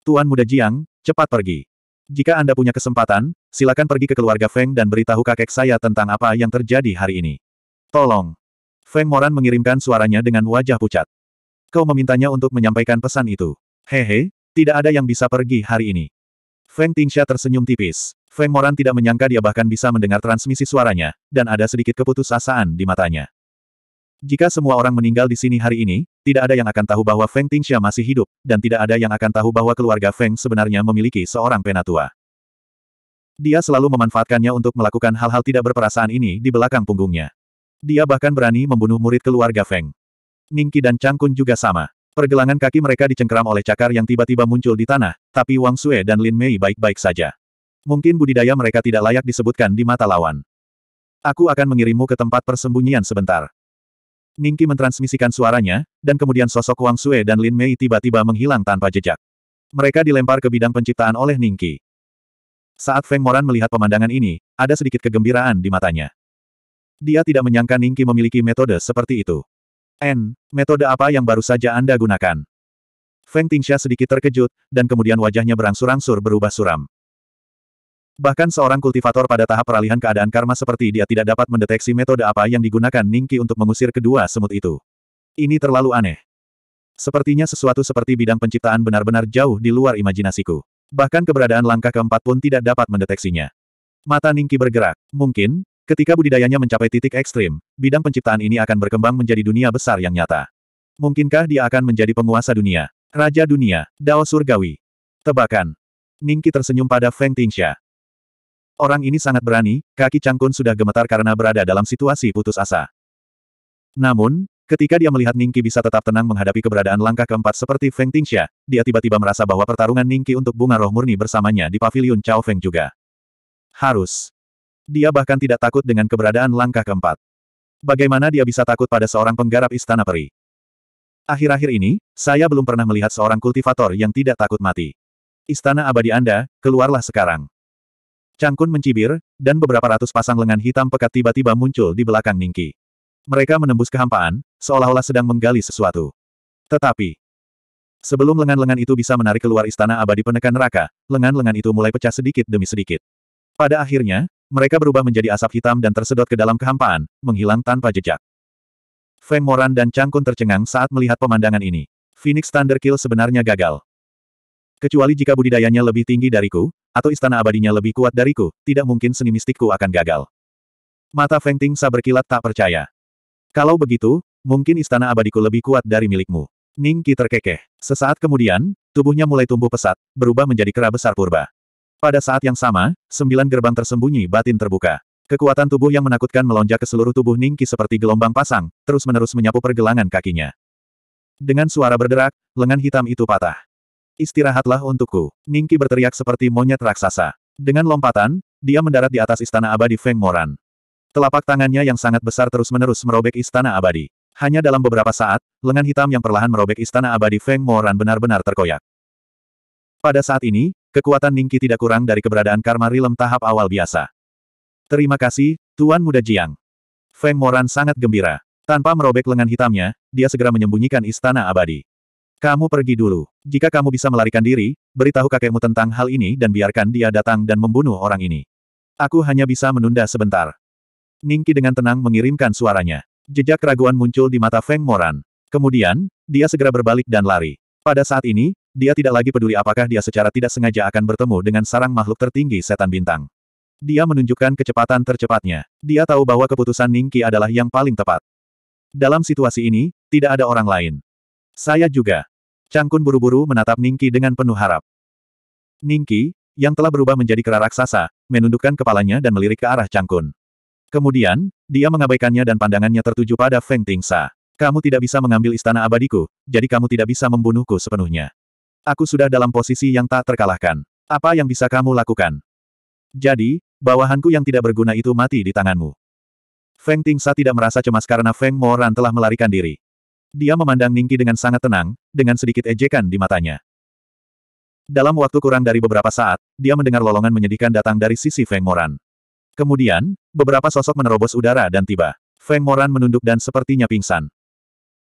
Tuan Muda Jiang, cepat pergi. Jika Anda punya kesempatan, silakan pergi ke keluarga Feng dan beritahu kakek saya tentang apa yang terjadi hari ini. Tolong. Feng Moran mengirimkan suaranya dengan wajah pucat. Kau memintanya untuk menyampaikan pesan itu. Hehe, tidak ada yang bisa pergi hari ini. Feng Tingsha tersenyum tipis. Feng Moran tidak menyangka dia bahkan bisa mendengar transmisi suaranya, dan ada sedikit keputusasaan di matanya. Jika semua orang meninggal di sini hari ini, tidak ada yang akan tahu bahwa Feng Tingxia masih hidup, dan tidak ada yang akan tahu bahwa keluarga Feng sebenarnya memiliki seorang penatua. Dia selalu memanfaatkannya untuk melakukan hal-hal tidak berperasaan ini di belakang punggungnya. Dia bahkan berani membunuh murid keluarga Feng. Ningki dan Changkun juga sama. Pergelangan kaki mereka dicengkeram oleh cakar yang tiba-tiba muncul di tanah, tapi Wang Sue dan Lin Mei baik-baik saja. Mungkin budidaya mereka tidak layak disebutkan di mata lawan. Aku akan mengirimmu ke tempat persembunyian sebentar. Ningki mentransmisikan suaranya, dan kemudian sosok Wang Sue dan Lin Mei tiba-tiba menghilang tanpa jejak. Mereka dilempar ke bidang penciptaan oleh Ningki. Saat Feng Moran melihat pemandangan ini, ada sedikit kegembiraan di matanya. Dia tidak menyangka Ningki memiliki metode seperti itu. N, metode apa yang baru saja Anda gunakan? Feng Tingxia sedikit terkejut, dan kemudian wajahnya berangsur-angsur berubah suram. Bahkan seorang kultivator pada tahap peralihan keadaan karma seperti dia tidak dapat mendeteksi metode apa yang digunakan Ningki untuk mengusir kedua semut itu. Ini terlalu aneh. Sepertinya sesuatu seperti bidang penciptaan benar-benar jauh di luar imajinasiku. Bahkan keberadaan langkah keempat pun tidak dapat mendeteksinya. Mata Ningki bergerak. Mungkin, ketika budidayanya mencapai titik ekstrim, bidang penciptaan ini akan berkembang menjadi dunia besar yang nyata. Mungkinkah dia akan menjadi penguasa dunia? Raja dunia, Dao Surgawi. Tebakan. Ningki tersenyum pada Feng Tingxia. Orang ini sangat berani, kaki Cangkun sudah gemetar karena berada dalam situasi putus asa. Namun, ketika dia melihat Ningki bisa tetap tenang menghadapi keberadaan langkah keempat seperti Feng Tingxia, dia tiba-tiba merasa bahwa pertarungan Ningki untuk bunga roh murni bersamanya di pavilion Chao Feng juga. Harus. Dia bahkan tidak takut dengan keberadaan langkah keempat. Bagaimana dia bisa takut pada seorang penggarap istana peri? Akhir-akhir ini, saya belum pernah melihat seorang kultivator yang tidak takut mati. Istana abadi Anda, keluarlah sekarang. Cangkun mencibir, dan beberapa ratus pasang lengan hitam pekat tiba-tiba muncul di belakang Ningki. Mereka menembus kehampaan, seolah-olah sedang menggali sesuatu. Tetapi, sebelum lengan-lengan itu bisa menarik keluar istana abadi penekan neraka, lengan-lengan itu mulai pecah sedikit demi sedikit. Pada akhirnya, mereka berubah menjadi asap hitam dan tersedot ke dalam kehampaan, menghilang tanpa jejak. Feng Moran dan Cangkun tercengang saat melihat pemandangan ini. Phoenix Thunderkill sebenarnya gagal. Kecuali jika budidayanya lebih tinggi dariku, atau istana abadinya lebih kuat dariku, tidak mungkin seni mistikku akan gagal. Mata Feng Ting sabar berkilat tak percaya. Kalau begitu, mungkin istana abadiku lebih kuat dari milikmu. Ning Qi terkekeh. Sesaat kemudian, tubuhnya mulai tumbuh pesat, berubah menjadi kera besar purba. Pada saat yang sama, sembilan gerbang tersembunyi batin terbuka. Kekuatan tubuh yang menakutkan melonjak ke seluruh tubuh Ning Qi seperti gelombang pasang, terus-menerus menyapu pergelangan kakinya. Dengan suara berderak, lengan hitam itu patah. Istirahatlah untukku. Ningki berteriak seperti monyet raksasa. Dengan lompatan, dia mendarat di atas istana abadi Feng Moran. Telapak tangannya yang sangat besar terus-menerus merobek istana abadi. Hanya dalam beberapa saat, lengan hitam yang perlahan merobek istana abadi Feng Moran benar-benar terkoyak. Pada saat ini, kekuatan Ningki tidak kurang dari keberadaan karma rilem tahap awal biasa. Terima kasih, Tuan Muda Jiang. Feng Moran sangat gembira. Tanpa merobek lengan hitamnya, dia segera menyembunyikan istana abadi. Kamu pergi dulu. Jika kamu bisa melarikan diri, beritahu kakekmu tentang hal ini dan biarkan dia datang dan membunuh orang ini. Aku hanya bisa menunda sebentar. Ningki dengan tenang mengirimkan suaranya. Jejak keraguan muncul di mata Feng Moran. Kemudian, dia segera berbalik dan lari. Pada saat ini, dia tidak lagi peduli apakah dia secara tidak sengaja akan bertemu dengan sarang makhluk tertinggi setan bintang. Dia menunjukkan kecepatan tercepatnya. Dia tahu bahwa keputusan Ningki adalah yang paling tepat. Dalam situasi ini, tidak ada orang lain. Saya juga. Cangkun buru-buru menatap Ningki dengan penuh harap. Ningki, yang telah berubah menjadi kera raksasa, menundukkan kepalanya dan melirik ke arah Cangkun. Kemudian, dia mengabaikannya dan pandangannya tertuju pada Feng Tingsa. Kamu tidak bisa mengambil istana abadiku, jadi kamu tidak bisa membunuhku sepenuhnya. Aku sudah dalam posisi yang tak terkalahkan. Apa yang bisa kamu lakukan? Jadi, bawahanku yang tidak berguna itu mati di tanganmu. Feng Tingsa tidak merasa cemas karena Feng Moran telah melarikan diri. Dia memandang Ningki dengan sangat tenang, dengan sedikit ejekan di matanya. Dalam waktu kurang dari beberapa saat, dia mendengar lolongan menyedihkan datang dari sisi Feng Moran. Kemudian, beberapa sosok menerobos udara dan tiba. Feng Moran menunduk dan sepertinya pingsan.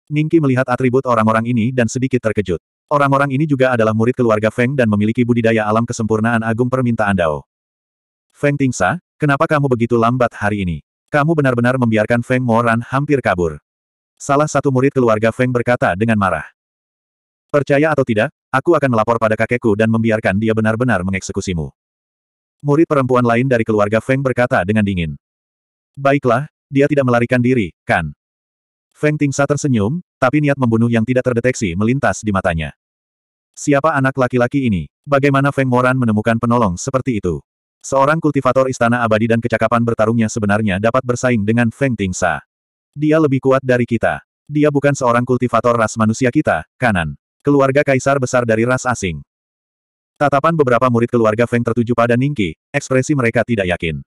Ningki melihat atribut orang-orang ini dan sedikit terkejut. Orang-orang ini juga adalah murid keluarga Feng dan memiliki budidaya alam kesempurnaan agung permintaan Dao. Feng Tingsa, kenapa kamu begitu lambat hari ini? Kamu benar-benar membiarkan Feng Moran hampir kabur. Salah satu murid keluarga Feng berkata dengan marah. Percaya atau tidak, aku akan melapor pada kakekku dan membiarkan dia benar-benar mengeksekusimu. Murid perempuan lain dari keluarga Feng berkata dengan dingin. Baiklah, dia tidak melarikan diri, kan? Feng Tingsa tersenyum, tapi niat membunuh yang tidak terdeteksi melintas di matanya. Siapa anak laki-laki ini? Bagaimana Feng Moran menemukan penolong seperti itu? Seorang kultivator istana abadi dan kecakapan bertarungnya sebenarnya dapat bersaing dengan Feng Tingsa. Dia lebih kuat dari kita. Dia bukan seorang kultivator ras manusia kita, kanan. Keluarga kaisar besar dari ras asing. Tatapan beberapa murid keluarga Feng tertuju pada Ningki, ekspresi mereka tidak yakin.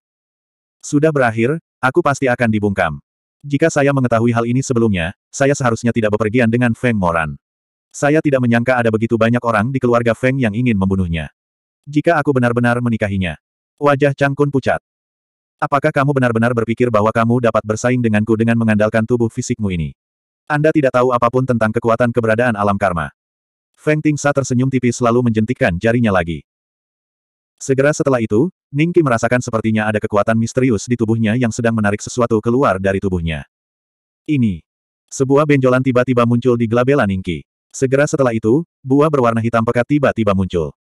Sudah berakhir, aku pasti akan dibungkam. Jika saya mengetahui hal ini sebelumnya, saya seharusnya tidak bepergian dengan Feng Moran. Saya tidak menyangka ada begitu banyak orang di keluarga Feng yang ingin membunuhnya. Jika aku benar-benar menikahinya. Wajah Chang Kun pucat. Apakah kamu benar-benar berpikir bahwa kamu dapat bersaing denganku dengan mengandalkan tubuh fisikmu ini? Anda tidak tahu apapun tentang kekuatan keberadaan alam karma. Feng Tingsa tersenyum tipis lalu menjentikkan jarinya lagi. Segera setelah itu, Ningki merasakan sepertinya ada kekuatan misterius di tubuhnya yang sedang menarik sesuatu keluar dari tubuhnya. Ini. Sebuah benjolan tiba-tiba muncul di gelabela Ningki. Segera setelah itu, buah berwarna hitam pekat tiba-tiba muncul.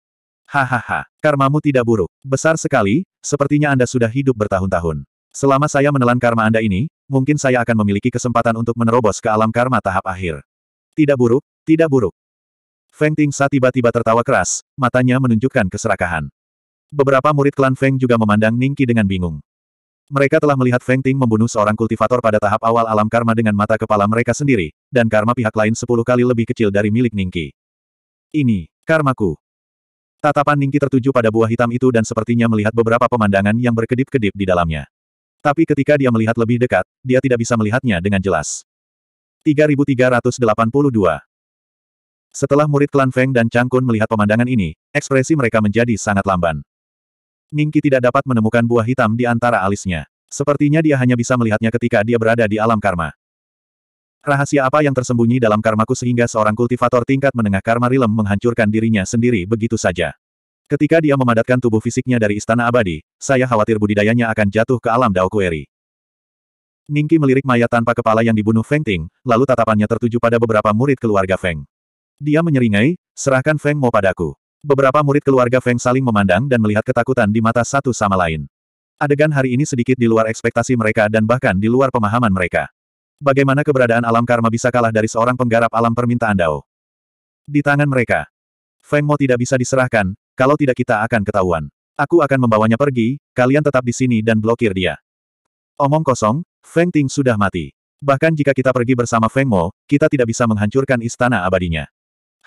Hahaha, karmamu tidak buruk. Besar sekali, sepertinya Anda sudah hidup bertahun-tahun. Selama saya menelan karma Anda ini, mungkin saya akan memiliki kesempatan untuk menerobos ke alam karma tahap akhir. Tidak buruk, tidak buruk. Feng Ting Tingsa tiba-tiba tertawa keras, matanya menunjukkan keserakahan. Beberapa murid klan Feng juga memandang Ningki dengan bingung. Mereka telah melihat Feng Ting membunuh seorang kultivator pada tahap awal alam karma dengan mata kepala mereka sendiri, dan karma pihak lain sepuluh kali lebih kecil dari milik Ningki. Ini, karmaku. Tatapan Ningki tertuju pada buah hitam itu dan sepertinya melihat beberapa pemandangan yang berkedip-kedip di dalamnya. Tapi ketika dia melihat lebih dekat, dia tidak bisa melihatnya dengan jelas. 3382 Setelah murid klan Feng dan Chang Kun melihat pemandangan ini, ekspresi mereka menjadi sangat lamban. Ningki tidak dapat menemukan buah hitam di antara alisnya. Sepertinya dia hanya bisa melihatnya ketika dia berada di alam karma. Rahasia apa yang tersembunyi dalam karmaku sehingga seorang kultivator tingkat menengah karma rilem menghancurkan dirinya sendiri begitu saja. Ketika dia memadatkan tubuh fisiknya dari istana abadi, saya khawatir budidayanya akan jatuh ke alam Daokueri. Ningki melirik mayat tanpa kepala yang dibunuh Feng Ting, lalu tatapannya tertuju pada beberapa murid keluarga Feng. Dia menyeringai, serahkan Feng Mo padaku. Beberapa murid keluarga Feng saling memandang dan melihat ketakutan di mata satu sama lain. Adegan hari ini sedikit di luar ekspektasi mereka dan bahkan di luar pemahaman mereka. Bagaimana keberadaan alam karma bisa kalah dari seorang penggarap alam permintaan Dao? Di tangan mereka. Feng Mo tidak bisa diserahkan, kalau tidak kita akan ketahuan. Aku akan membawanya pergi, kalian tetap di sini dan blokir dia. Omong kosong, Feng Ting sudah mati. Bahkan jika kita pergi bersama Feng Mo, kita tidak bisa menghancurkan istana abadinya.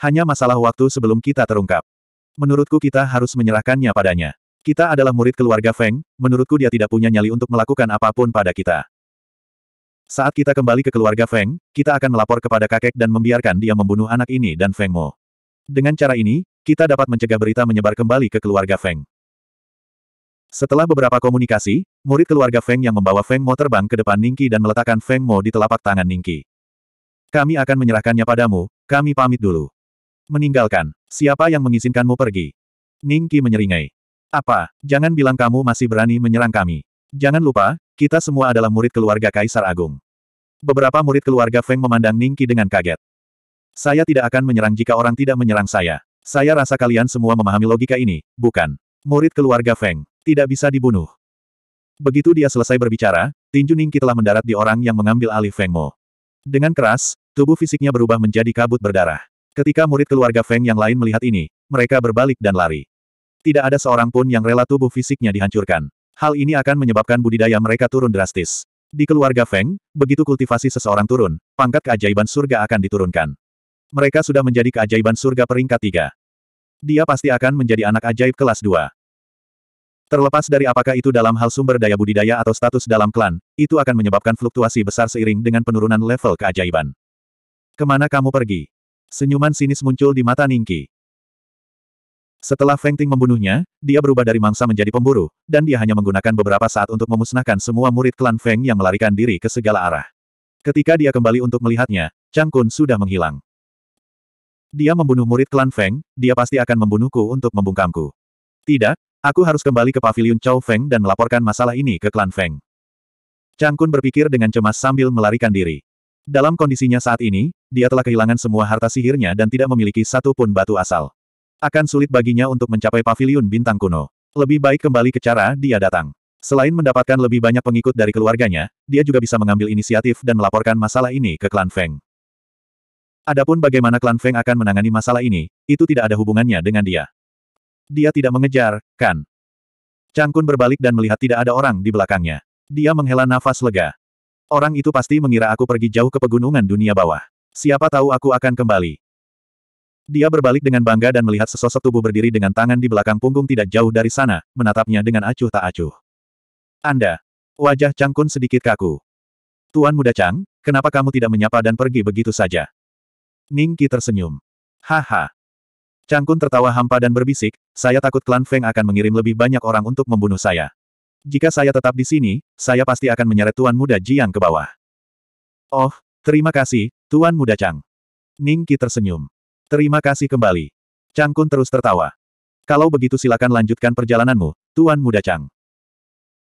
Hanya masalah waktu sebelum kita terungkap. Menurutku kita harus menyerahkannya padanya. Kita adalah murid keluarga Feng, menurutku dia tidak punya nyali untuk melakukan apapun pada kita. Saat kita kembali ke keluarga Feng, kita akan melapor kepada kakek dan membiarkan dia membunuh anak ini dan Feng Mo. Dengan cara ini, kita dapat mencegah berita menyebar kembali ke keluarga Feng. Setelah beberapa komunikasi, murid keluarga Feng yang membawa Feng Mo terbang ke depan Ningki dan meletakkan Feng Mo di telapak tangan Ningki. Kami akan menyerahkannya padamu, kami pamit dulu. Meninggalkan, siapa yang mengizinkanmu pergi? Ningki menyeringai. Apa, jangan bilang kamu masih berani menyerang kami. Jangan lupa, kita semua adalah murid keluarga Kaisar Agung. Beberapa murid keluarga Feng memandang Ningki dengan kaget. Saya tidak akan menyerang jika orang tidak menyerang saya. Saya rasa kalian semua memahami logika ini, bukan? Murid keluarga Feng, tidak bisa dibunuh. Begitu dia selesai berbicara, tinju Ningki telah mendarat di orang yang mengambil alih Feng Mo. Dengan keras, tubuh fisiknya berubah menjadi kabut berdarah. Ketika murid keluarga Feng yang lain melihat ini, mereka berbalik dan lari. Tidak ada seorang pun yang rela tubuh fisiknya dihancurkan. Hal ini akan menyebabkan budidaya mereka turun drastis. Di keluarga Feng, begitu kultivasi seseorang turun, pangkat keajaiban surga akan diturunkan. Mereka sudah menjadi keajaiban surga peringkat tiga. Dia pasti akan menjadi anak ajaib kelas dua. Terlepas dari apakah itu dalam hal sumber daya budidaya atau status dalam klan, itu akan menyebabkan fluktuasi besar seiring dengan penurunan level keajaiban. Kemana kamu pergi? Senyuman sinis muncul di mata Ningki. Setelah Feng Ting membunuhnya, dia berubah dari mangsa menjadi pemburu, dan dia hanya menggunakan beberapa saat untuk memusnahkan semua murid klan Feng yang melarikan diri ke segala arah. Ketika dia kembali untuk melihatnya, Chang Kun sudah menghilang. Dia membunuh murid klan Feng, dia pasti akan membunuhku untuk membungkamku. Tidak, aku harus kembali ke pavilion Chow Feng dan melaporkan masalah ini ke klan Feng. Chang Kun berpikir dengan cemas sambil melarikan diri. Dalam kondisinya saat ini, dia telah kehilangan semua harta sihirnya dan tidak memiliki satu pun batu asal. Akan sulit baginya untuk mencapai paviliun bintang kuno. Lebih baik kembali ke cara dia datang. Selain mendapatkan lebih banyak pengikut dari keluarganya, dia juga bisa mengambil inisiatif dan melaporkan masalah ini ke klan Feng. Adapun bagaimana klan Feng akan menangani masalah ini, itu tidak ada hubungannya dengan dia. Dia tidak mengejar, kan? Cangkun berbalik dan melihat tidak ada orang di belakangnya. Dia menghela nafas lega. Orang itu pasti mengira aku pergi jauh ke pegunungan dunia bawah. Siapa tahu aku akan kembali. Dia berbalik dengan bangga dan melihat sesosok tubuh berdiri dengan tangan di belakang punggung tidak jauh dari sana, menatapnya dengan acuh tak acuh. Anda. Wajah Chang Kun sedikit kaku. Tuan muda Chang, kenapa kamu tidak menyapa dan pergi begitu saja? Ning Qi tersenyum. Haha. Chang Kun tertawa hampa dan berbisik, saya takut klan Feng akan mengirim lebih banyak orang untuk membunuh saya. Jika saya tetap di sini, saya pasti akan menyeret Tuan Muda Jiang ke bawah. Oh, terima kasih, Tuan Muda Chang. Ning Qi tersenyum. Terima kasih kembali. Chang Kun terus tertawa. Kalau begitu silakan lanjutkan perjalananmu, Tuan Muda Chang.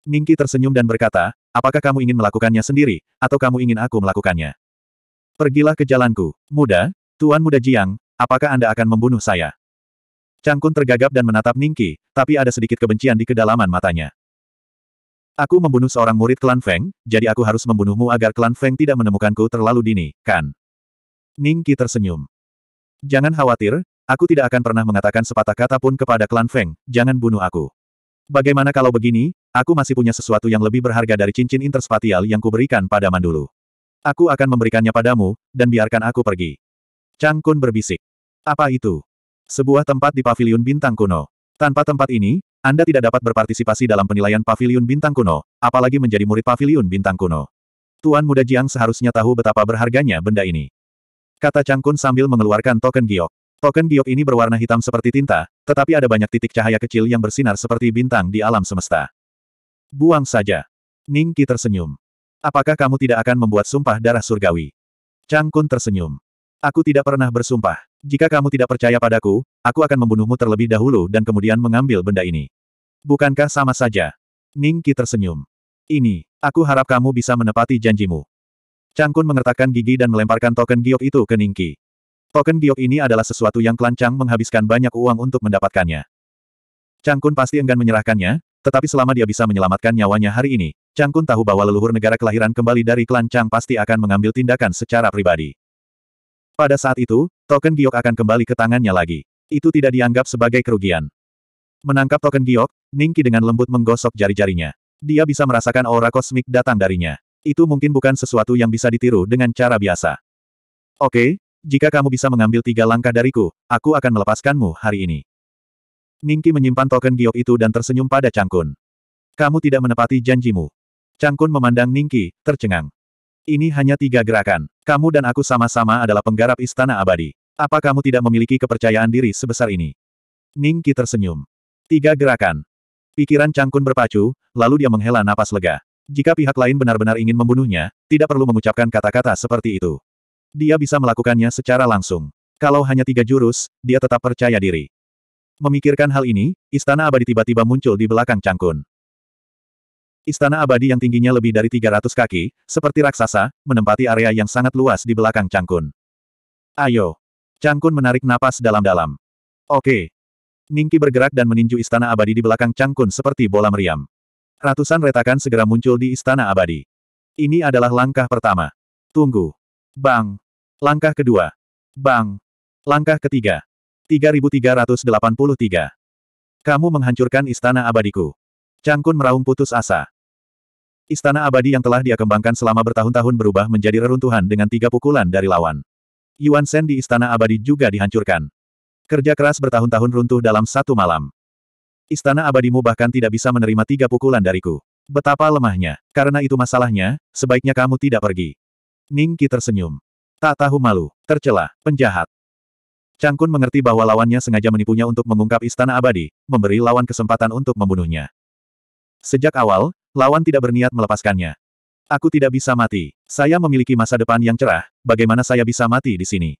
Ningki tersenyum dan berkata, apakah kamu ingin melakukannya sendiri, atau kamu ingin aku melakukannya? Pergilah ke jalanku, muda, Tuan Muda Jiang, apakah Anda akan membunuh saya? Chang Kun tergagap dan menatap Ningki, tapi ada sedikit kebencian di kedalaman matanya. Aku membunuh seorang murid klan Feng, jadi aku harus membunuhmu agar klan Feng tidak menemukanku terlalu dini, kan? Ningki tersenyum. Jangan khawatir, aku tidak akan pernah mengatakan sepatah kata pun kepada klan Feng, jangan bunuh aku. Bagaimana kalau begini, aku masih punya sesuatu yang lebih berharga dari cincin interspatial yang kuberikan pada Mandulu. Aku akan memberikannya padamu, dan biarkan aku pergi. Chang Kun berbisik. Apa itu? Sebuah tempat di Pavilion bintang kuno. Tanpa tempat ini, Anda tidak dapat berpartisipasi dalam penilaian Pavilion bintang kuno, apalagi menjadi murid Pavilion bintang kuno. Tuan muda Jiang seharusnya tahu betapa berharganya benda ini. Kata Kun sambil mengeluarkan token giok. Token giok ini berwarna hitam seperti tinta, tetapi ada banyak titik cahaya kecil yang bersinar seperti bintang di alam semesta. Buang saja. Ning Qi tersenyum. Apakah kamu tidak akan membuat sumpah darah surgawi? Kun tersenyum. Aku tidak pernah bersumpah. Jika kamu tidak percaya padaku, aku akan membunuhmu terlebih dahulu dan kemudian mengambil benda ini. Bukankah sama saja? Ning Qi tersenyum. Ini, aku harap kamu bisa menepati janjimu. Cangkun mengertakkan gigi dan melemparkan token giok itu ke Ningki. Token giok ini adalah sesuatu yang Kelancang menghabiskan banyak uang untuk mendapatkannya. Cangkun pasti enggan menyerahkannya, tetapi selama dia bisa menyelamatkan nyawanya hari ini, Cangkun tahu bahwa leluhur negara kelahiran kembali dari Kelancang pasti akan mengambil tindakan secara pribadi. Pada saat itu, token giok akan kembali ke tangannya lagi. Itu tidak dianggap sebagai kerugian. Menangkap token giok, Ningki dengan lembut menggosok jari-jarinya. Dia bisa merasakan aura kosmik datang darinya. Itu mungkin bukan sesuatu yang bisa ditiru dengan cara biasa. Oke, jika kamu bisa mengambil tiga langkah dariku, aku akan melepaskanmu hari ini. Ningki menyimpan token giok itu dan tersenyum pada Cangkun. Kamu tidak menepati janjimu. Cangkun memandang Ningki, tercengang. Ini hanya tiga gerakan. Kamu dan aku sama-sama adalah penggarap istana abadi. Apa kamu tidak memiliki kepercayaan diri sebesar ini? Ningki tersenyum. Tiga gerakan. Pikiran Cangkun berpacu, lalu dia menghela napas lega. Jika pihak lain benar-benar ingin membunuhnya, tidak perlu mengucapkan kata-kata seperti itu. Dia bisa melakukannya secara langsung. Kalau hanya tiga jurus, dia tetap percaya diri. Memikirkan hal ini, Istana Abadi tiba-tiba muncul di belakang Cangkun. Istana Abadi yang tingginya lebih dari 300 kaki, seperti raksasa, menempati area yang sangat luas di belakang Cangkun. Ayo. Cangkun menarik napas dalam-dalam. Oke. Ningki bergerak dan meninju Istana Abadi di belakang Cangkun seperti bola meriam. Ratusan retakan segera muncul di Istana Abadi. Ini adalah langkah pertama. Tunggu. Bang. Langkah kedua. Bang. Langkah ketiga. 3383. Kamu menghancurkan Istana Abadiku. Cangkun meraung putus asa. Istana Abadi yang telah dia kembangkan selama bertahun-tahun berubah menjadi reruntuhan dengan tiga pukulan dari lawan. Yuan Shen di Istana Abadi juga dihancurkan. Kerja keras bertahun-tahun runtuh dalam satu malam. Istana abadimu bahkan tidak bisa menerima tiga pukulan dariku. Betapa lemahnya. Karena itu masalahnya, sebaiknya kamu tidak pergi. Qi tersenyum. Tak tahu malu, tercela, penjahat. Cangkun mengerti bahwa lawannya sengaja menipunya untuk mengungkap istana abadi, memberi lawan kesempatan untuk membunuhnya. Sejak awal, lawan tidak berniat melepaskannya. Aku tidak bisa mati. Saya memiliki masa depan yang cerah, bagaimana saya bisa mati di sini?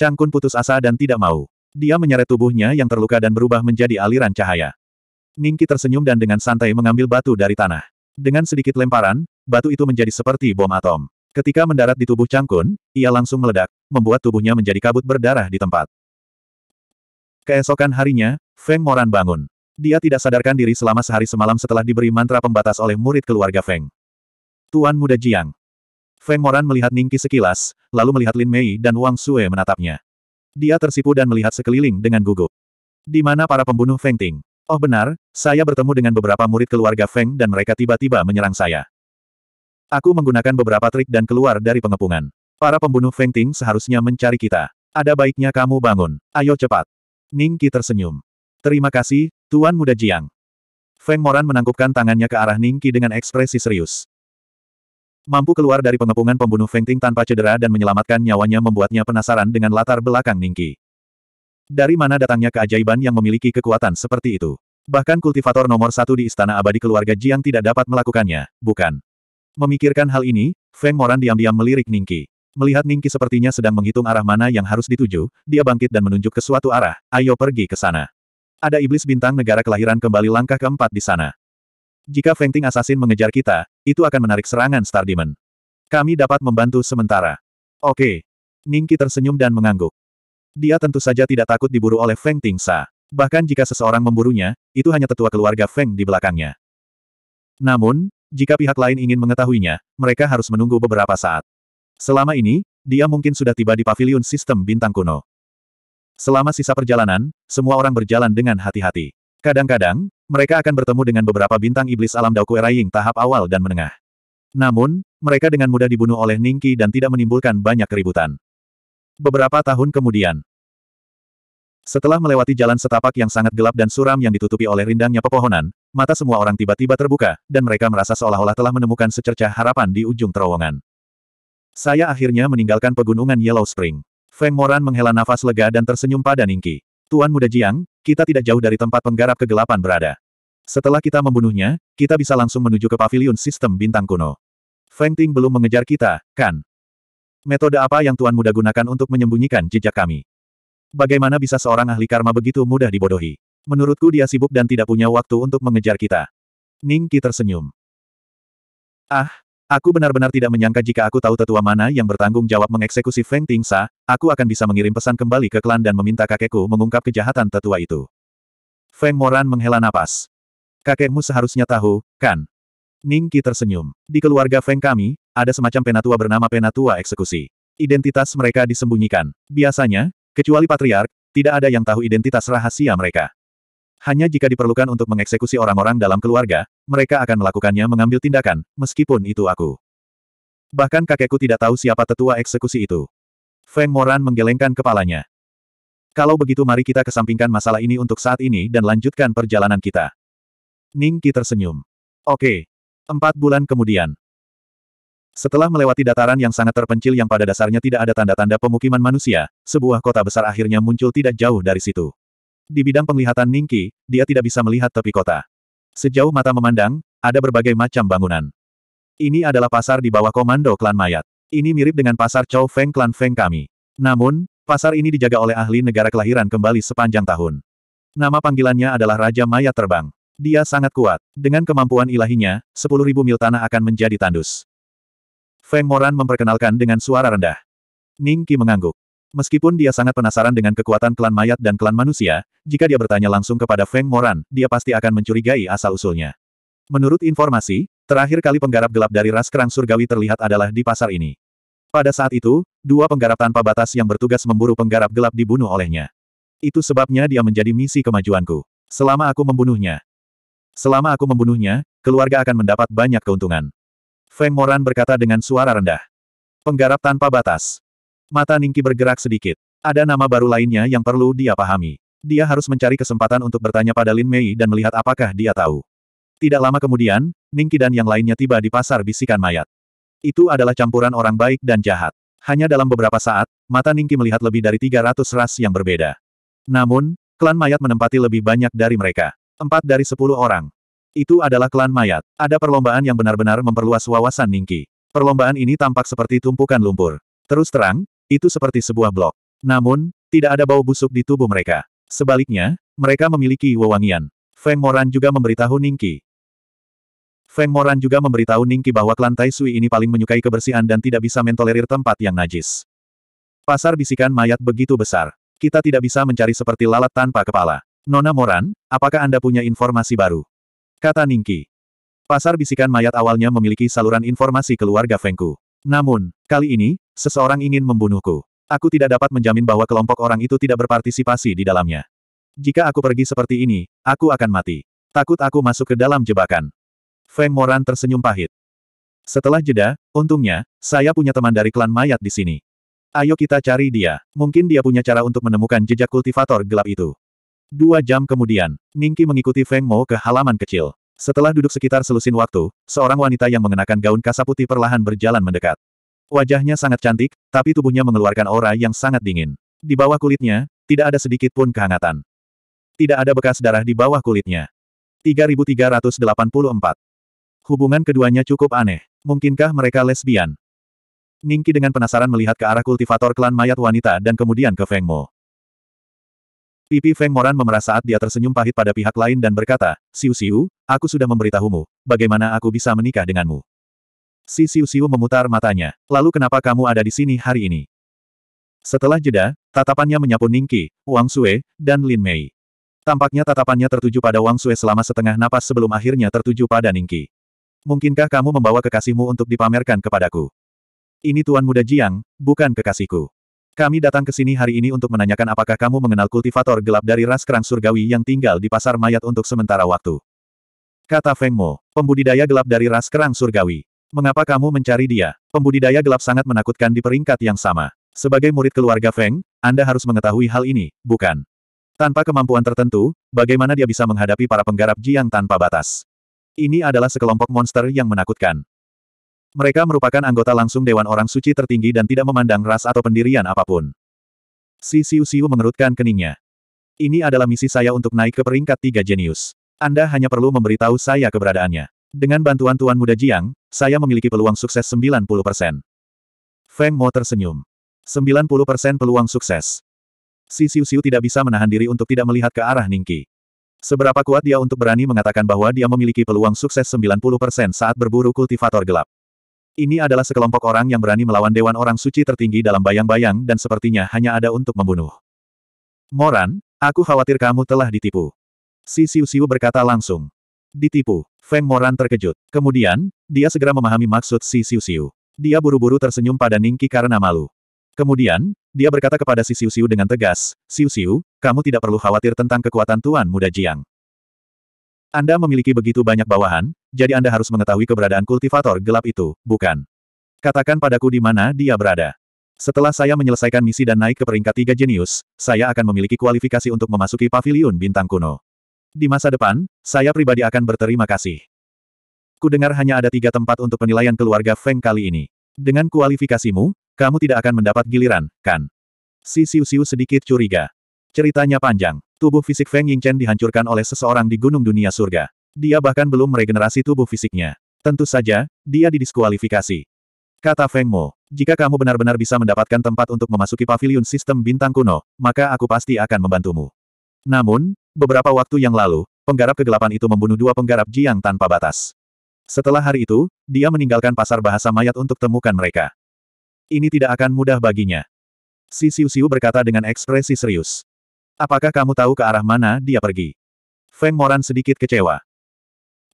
Cangkun putus asa dan tidak mau. Dia menyeret tubuhnya yang terluka dan berubah menjadi aliran cahaya. Ningki tersenyum dan dengan santai mengambil batu dari tanah. Dengan sedikit lemparan, batu itu menjadi seperti bom atom. Ketika mendarat di tubuh Cangkun, ia langsung meledak, membuat tubuhnya menjadi kabut berdarah di tempat. Keesokan harinya, Feng Moran bangun. Dia tidak sadarkan diri selama sehari semalam setelah diberi mantra pembatas oleh murid keluarga Feng. Tuan Muda Jiang. Feng Moran melihat Ningki sekilas, lalu melihat Lin Mei dan Wang Sue menatapnya. Dia tersipu dan melihat sekeliling dengan gugup. Di mana para pembunuh Feng Ting? Oh benar, saya bertemu dengan beberapa murid keluarga Feng dan mereka tiba-tiba menyerang saya. Aku menggunakan beberapa trik dan keluar dari pengepungan. Para pembunuh Feng Ting seharusnya mencari kita. Ada baiknya kamu bangun. Ayo cepat. Ning Qi tersenyum. Terima kasih, Tuan Muda Jiang. Feng Moran menangkupkan tangannya ke arah Ning Qi dengan ekspresi serius. Mampu keluar dari pengepungan pembunuh Feng Ting tanpa cedera dan menyelamatkan nyawanya membuatnya penasaran dengan latar belakang Ningki. Dari mana datangnya keajaiban yang memiliki kekuatan seperti itu? Bahkan kultivator nomor satu di istana abadi keluarga Jiang tidak dapat melakukannya, bukan? Memikirkan hal ini, Feng Moran diam-diam melirik Ningki. Melihat Ningki sepertinya sedang menghitung arah mana yang harus dituju, dia bangkit dan menunjuk ke suatu arah, ayo pergi ke sana. Ada iblis bintang negara kelahiran kembali langkah keempat di sana. Jika Feng Ting Assassin mengejar kita, itu akan menarik serangan Star Demon. Kami dapat membantu sementara. Oke. Ningki tersenyum dan mengangguk. Dia tentu saja tidak takut diburu oleh Feng Tingsa. Bahkan jika seseorang memburunya, itu hanya tetua keluarga Feng di belakangnya. Namun, jika pihak lain ingin mengetahuinya, mereka harus menunggu beberapa saat. Selama ini, dia mungkin sudah tiba di paviliun sistem bintang kuno. Selama sisa perjalanan, semua orang berjalan dengan hati-hati. Kadang-kadang, mereka akan bertemu dengan beberapa bintang iblis alam Dao Kueraying tahap awal dan menengah. Namun, mereka dengan mudah dibunuh oleh Ningqi dan tidak menimbulkan banyak keributan. Beberapa tahun kemudian, setelah melewati jalan setapak yang sangat gelap dan suram yang ditutupi oleh rindangnya pepohonan, mata semua orang tiba-tiba terbuka, dan mereka merasa seolah-olah telah menemukan secercah harapan di ujung terowongan. Saya akhirnya meninggalkan pegunungan Yellow Spring. Feng Moran menghela nafas lega dan tersenyum pada Ningki. Tuan Muda Jiang, kita tidak jauh dari tempat penggarap kegelapan berada. Setelah kita membunuhnya, kita bisa langsung menuju ke Pavilion sistem bintang kuno. Feng Ting belum mengejar kita, kan? Metode apa yang Tuan Muda gunakan untuk menyembunyikan jejak kami? Bagaimana bisa seorang ahli karma begitu mudah dibodohi? Menurutku dia sibuk dan tidak punya waktu untuk mengejar kita. Ning Qi tersenyum. Ah, Aku benar-benar tidak menyangka jika aku tahu tetua mana yang bertanggung jawab mengeksekusi Feng Tingsa, aku akan bisa mengirim pesan kembali ke klan dan meminta kakekku mengungkap kejahatan tetua itu. Feng Moran menghela napas. Kakekmu seharusnya tahu, kan? Ning Qi tersenyum. Di keluarga Feng kami, ada semacam penatua bernama penatua eksekusi. Identitas mereka disembunyikan. Biasanya, kecuali patriark, tidak ada yang tahu identitas rahasia mereka. Hanya jika diperlukan untuk mengeksekusi orang-orang dalam keluarga, mereka akan melakukannya mengambil tindakan, meskipun itu aku. Bahkan kakekku tidak tahu siapa tetua eksekusi itu. Feng Moran menggelengkan kepalanya. Kalau begitu mari kita kesampingkan masalah ini untuk saat ini dan lanjutkan perjalanan kita. Ning Qi tersenyum. Oke. Empat bulan kemudian. Setelah melewati dataran yang sangat terpencil yang pada dasarnya tidak ada tanda-tanda pemukiman manusia, sebuah kota besar akhirnya muncul tidak jauh dari situ. Di bidang penglihatan Ningki, dia tidak bisa melihat tepi kota. Sejauh mata memandang, ada berbagai macam bangunan. Ini adalah pasar di bawah komando klan mayat. Ini mirip dengan pasar Chow Feng klan Feng kami. Namun, pasar ini dijaga oleh ahli negara kelahiran kembali sepanjang tahun. Nama panggilannya adalah Raja Mayat Terbang. Dia sangat kuat. Dengan kemampuan ilahinya, 10.000 mil tanah akan menjadi tandus. Feng Moran memperkenalkan dengan suara rendah. Ningki mengangguk. Meskipun dia sangat penasaran dengan kekuatan klan mayat dan klan manusia, jika dia bertanya langsung kepada Feng Moran, dia pasti akan mencurigai asal-usulnya. Menurut informasi, terakhir kali penggarap gelap dari ras kerang surgawi terlihat adalah di pasar ini. Pada saat itu, dua penggarap tanpa batas yang bertugas memburu penggarap gelap dibunuh olehnya. Itu sebabnya dia menjadi misi kemajuanku. Selama aku membunuhnya. Selama aku membunuhnya, keluarga akan mendapat banyak keuntungan. Feng Moran berkata dengan suara rendah. Penggarap tanpa batas. Mata Ningki bergerak sedikit. Ada nama baru lainnya yang perlu dia pahami. Dia harus mencari kesempatan untuk bertanya pada Lin Mei dan melihat apakah dia tahu. Tidak lama kemudian, Ningki dan yang lainnya tiba di pasar bisikan mayat. Itu adalah campuran orang baik dan jahat. Hanya dalam beberapa saat, mata Ningki melihat lebih dari 300 ras yang berbeda. Namun, klan mayat menempati lebih banyak dari mereka. Empat dari sepuluh orang. Itu adalah klan mayat. Ada perlombaan yang benar-benar memperluas wawasan Ningki. Perlombaan ini tampak seperti tumpukan lumpur. Terus terang, itu seperti sebuah blok. Namun, tidak ada bau busuk di tubuh mereka. Sebaliknya, mereka memiliki wewangian. Feng Moran juga memberitahu Ningki. Feng Moran juga memberitahu Ningki bahwa klan Tai Sui ini paling menyukai kebersihan dan tidak bisa mentolerir tempat yang najis. Pasar bisikan mayat begitu besar. Kita tidak bisa mencari seperti lalat tanpa kepala. Nona Moran, apakah Anda punya informasi baru? Kata Ningki. Pasar bisikan mayat awalnya memiliki saluran informasi keluarga Fengku. Namun, kali ini, seseorang ingin membunuhku. Aku tidak dapat menjamin bahwa kelompok orang itu tidak berpartisipasi di dalamnya. Jika aku pergi seperti ini, aku akan mati. Takut aku masuk ke dalam jebakan. Feng Moran tersenyum pahit. Setelah jeda, untungnya, saya punya teman dari klan mayat di sini. Ayo kita cari dia. Mungkin dia punya cara untuk menemukan jejak kultivator gelap itu. Dua jam kemudian, Ningki mengikuti Feng Mo ke halaman kecil. Setelah duduk sekitar selusin waktu, seorang wanita yang mengenakan gaun kasa putih perlahan berjalan mendekat. Wajahnya sangat cantik, tapi tubuhnya mengeluarkan aura yang sangat dingin. Di bawah kulitnya, tidak ada sedikit pun kehangatan. Tidak ada bekas darah di bawah kulitnya. 3384. Hubungan keduanya cukup aneh. Mungkinkah mereka lesbian? Ningki dengan penasaran melihat ke arah kultivator klan mayat wanita dan kemudian ke Feng Mo. Pipi Feng Moran memerah saat dia tersenyum pahit pada pihak lain dan berkata, Siu Siu, aku sudah memberitahumu, bagaimana aku bisa menikah denganmu. Si Siu Siu memutar matanya, lalu kenapa kamu ada di sini hari ini? Setelah jeda, tatapannya menyapu Ningki, Wang Sue, dan Lin Mei. Tampaknya tatapannya tertuju pada Wang Sue selama setengah napas sebelum akhirnya tertuju pada Ningki. Mungkinkah kamu membawa kekasihmu untuk dipamerkan kepadaku? Ini tuan muda Jiang, bukan kekasihku. Kami datang ke sini hari ini untuk menanyakan apakah kamu mengenal kultivator gelap dari ras kerang surgawi yang tinggal di pasar mayat untuk sementara waktu. Kata Feng Mo, pembudidaya gelap dari ras kerang surgawi. Mengapa kamu mencari dia? Pembudidaya gelap sangat menakutkan di peringkat yang sama. Sebagai murid keluarga Feng, Anda harus mengetahui hal ini, bukan? Tanpa kemampuan tertentu, bagaimana dia bisa menghadapi para penggarap Jiang tanpa batas? Ini adalah sekelompok monster yang menakutkan. Mereka merupakan anggota langsung Dewan Orang Suci tertinggi dan tidak memandang ras atau pendirian apapun. Si Siu Siu mengerutkan keningnya. Ini adalah misi saya untuk naik ke peringkat tiga jenius. Anda hanya perlu memberitahu saya keberadaannya. Dengan bantuan Tuan Muda Jiang, saya memiliki peluang sukses 90%. Feng Mo tersenyum. 90% peluang sukses. Si Siu Siu tidak bisa menahan diri untuk tidak melihat ke arah Ningki. Seberapa kuat dia untuk berani mengatakan bahwa dia memiliki peluang sukses 90% saat berburu kultivator gelap. Ini adalah sekelompok orang yang berani melawan Dewan Orang Suci tertinggi dalam bayang-bayang dan sepertinya hanya ada untuk membunuh. Moran, aku khawatir kamu telah ditipu. Si Siu Siu berkata langsung. Ditipu. Feng Moran terkejut. Kemudian, dia segera memahami maksud si Siu Siu. Dia buru-buru tersenyum pada Ningki karena malu. Kemudian, dia berkata kepada si Siu Siu dengan tegas, Siu Siu, kamu tidak perlu khawatir tentang kekuatan Tuan Muda Jiang. Anda memiliki begitu banyak bawahan, jadi Anda harus mengetahui keberadaan kultivator gelap itu, bukan? Katakan padaku di mana dia berada. Setelah saya menyelesaikan misi dan naik ke peringkat tiga jenius, saya akan memiliki kualifikasi untuk memasuki paviliun bintang kuno. Di masa depan, saya pribadi akan berterima kasih. Kudengar hanya ada tiga tempat untuk penilaian keluarga Feng kali ini. Dengan kualifikasimu, kamu tidak akan mendapat giliran, kan? Si Siu Siu sedikit curiga. Ceritanya panjang. Tubuh fisik Feng Yingchen dihancurkan oleh seseorang di Gunung Dunia Surga. Dia bahkan belum meregenerasi tubuh fisiknya. Tentu saja, dia didiskualifikasi. Kata Feng Mo, jika kamu benar-benar bisa mendapatkan tempat untuk memasuki pavilion sistem bintang kuno, maka aku pasti akan membantumu. Namun, beberapa waktu yang lalu, penggarap kegelapan itu membunuh dua penggarap Jiang tanpa batas. Setelah hari itu, dia meninggalkan pasar bahasa mayat untuk temukan mereka. Ini tidak akan mudah baginya. Si Siu Siu berkata dengan ekspresi serius. Apakah kamu tahu ke arah mana dia pergi? Feng Moran sedikit kecewa.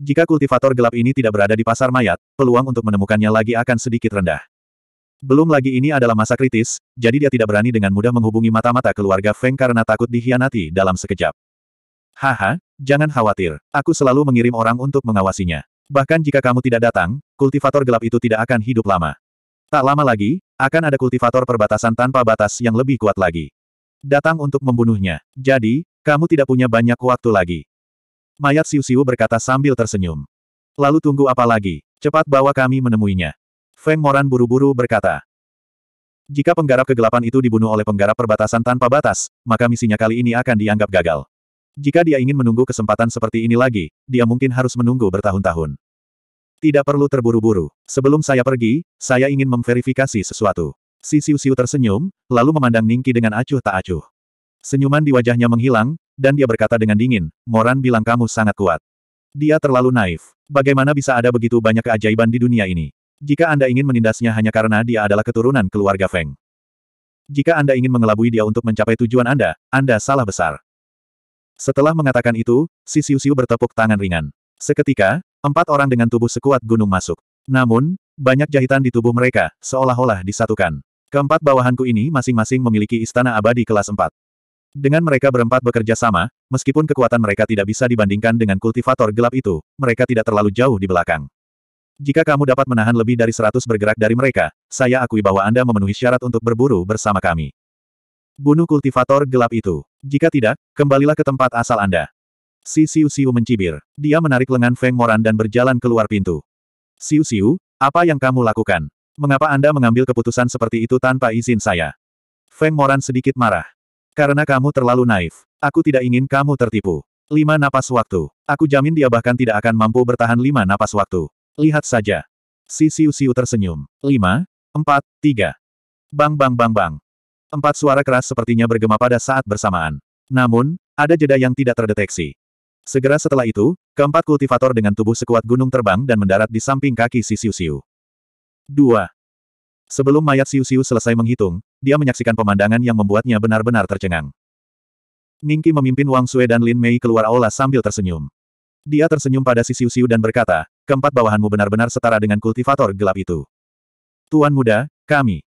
Jika kultivator gelap ini tidak berada di pasar mayat, peluang untuk menemukannya lagi akan sedikit rendah. Belum lagi ini adalah masa kritis, jadi dia tidak berani dengan mudah menghubungi mata-mata keluarga Feng karena takut dihianati dalam sekejap. Haha, jangan khawatir, aku selalu mengirim orang untuk mengawasinya. Bahkan jika kamu tidak datang, kultivator gelap itu tidak akan hidup lama. Tak lama lagi, akan ada kultivator perbatasan tanpa batas yang lebih kuat lagi. Datang untuk membunuhnya. Jadi, kamu tidak punya banyak waktu lagi mayat Siu Siu berkata sambil tersenyum. Lalu tunggu apa lagi? Cepat bawa kami menemuinya. Feng Moran buru-buru berkata. Jika penggarap kegelapan itu dibunuh oleh penggarap perbatasan tanpa batas, maka misinya kali ini akan dianggap gagal. Jika dia ingin menunggu kesempatan seperti ini lagi, dia mungkin harus menunggu bertahun-tahun. Tidak perlu terburu-buru. Sebelum saya pergi, saya ingin memverifikasi sesuatu. Si Siu Siu tersenyum, lalu memandang Ningki dengan acuh tak acuh. Senyuman di wajahnya menghilang, dan dia berkata dengan dingin, Moran bilang kamu sangat kuat. Dia terlalu naif. Bagaimana bisa ada begitu banyak keajaiban di dunia ini? Jika Anda ingin menindasnya hanya karena dia adalah keturunan keluarga Feng. Jika Anda ingin mengelabui dia untuk mencapai tujuan Anda, Anda salah besar. Setelah mengatakan itu, si Siu Siu bertepuk tangan ringan. Seketika, empat orang dengan tubuh sekuat gunung masuk. Namun, banyak jahitan di tubuh mereka, seolah-olah disatukan. Keempat bawahanku ini masing-masing memiliki istana abadi kelas 4. Dengan mereka berempat bekerja sama, meskipun kekuatan mereka tidak bisa dibandingkan dengan kultivator gelap itu, mereka tidak terlalu jauh di belakang. Jika kamu dapat menahan lebih dari seratus bergerak dari mereka, saya akui bahwa Anda memenuhi syarat untuk berburu bersama kami. Bunuh kultivator gelap itu. Jika tidak, kembalilah ke tempat asal Anda. Si Siu Siu mencibir. Dia menarik lengan Feng Moran dan berjalan keluar pintu. Siu Siu, apa yang kamu lakukan? Mengapa Anda mengambil keputusan seperti itu tanpa izin saya? Feng Moran sedikit marah. Karena kamu terlalu naif. Aku tidak ingin kamu tertipu. Lima napas waktu. Aku jamin dia bahkan tidak akan mampu bertahan lima napas waktu. Lihat saja. Si Siu Siu tersenyum. Lima, empat, tiga. Bang bang bang bang. Empat suara keras sepertinya bergema pada saat bersamaan. Namun, ada jeda yang tidak terdeteksi. Segera setelah itu, keempat kultivator dengan tubuh sekuat gunung terbang dan mendarat di samping kaki si Siu Siu. Dua. Sebelum mayat Siu Siu selesai menghitung, dia menyaksikan pemandangan yang membuatnya benar-benar tercengang. Ningki memimpin Wang Sue dan Lin Mei keluar aula sambil tersenyum. Dia tersenyum pada si Siu-Siu dan berkata, keempat bawahanmu benar-benar setara dengan kultivator gelap itu. Tuan muda, kami.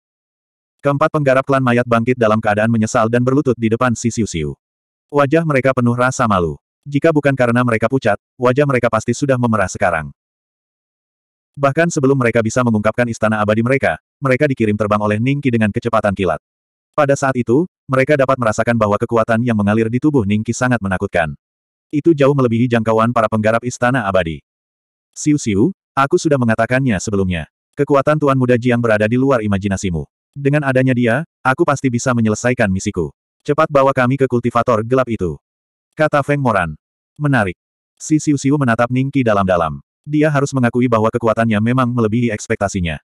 Keempat penggarap klan mayat bangkit dalam keadaan menyesal dan berlutut di depan si Siu-Siu. Wajah mereka penuh rasa malu. Jika bukan karena mereka pucat, wajah mereka pasti sudah memerah sekarang. Bahkan sebelum mereka bisa mengungkapkan istana abadi mereka, mereka dikirim terbang oleh Ningqi dengan kecepatan kilat. Pada saat itu, mereka dapat merasakan bahwa kekuatan yang mengalir di tubuh Ningqi sangat menakutkan. Itu jauh melebihi jangkauan para penggarap istana abadi. Siu-siu, aku sudah mengatakannya sebelumnya. Kekuatan Tuan Muda Jiang berada di luar imajinasimu. Dengan adanya dia, aku pasti bisa menyelesaikan misiku. Cepat bawa kami ke kultivator gelap itu. Kata Feng Moran. Menarik. Si Siu-siu menatap Ningqi dalam-dalam. Dia harus mengakui bahwa kekuatannya memang melebihi ekspektasinya.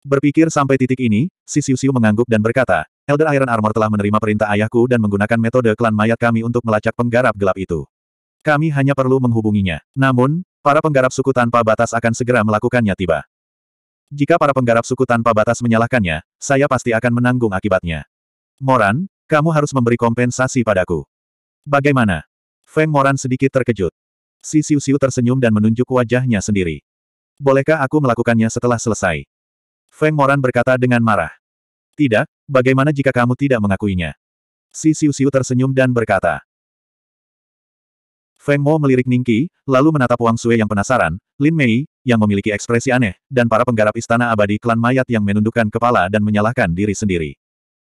Berpikir sampai titik ini, si Siu Siu mengangguk dan berkata, Elder Iron Armor telah menerima perintah ayahku dan menggunakan metode klan mayat kami untuk melacak penggarap gelap itu. Kami hanya perlu menghubunginya. Namun, para penggarap suku tanpa batas akan segera melakukannya tiba. Jika para penggarap suku tanpa batas menyalahkannya, saya pasti akan menanggung akibatnya. Moran, kamu harus memberi kompensasi padaku. Bagaimana? Feng Moran sedikit terkejut. Si Siu Siu tersenyum dan menunjuk wajahnya sendiri. Bolehkah aku melakukannya setelah selesai? Feng Moran berkata dengan marah. Tidak, bagaimana jika kamu tidak mengakuinya? Si Siu Siu tersenyum dan berkata. Feng Mo melirik Ningqi, lalu menatap Wang Sue yang penasaran, Lin Mei, yang memiliki ekspresi aneh, dan para penggarap istana abadi klan mayat yang menundukkan kepala dan menyalahkan diri sendiri.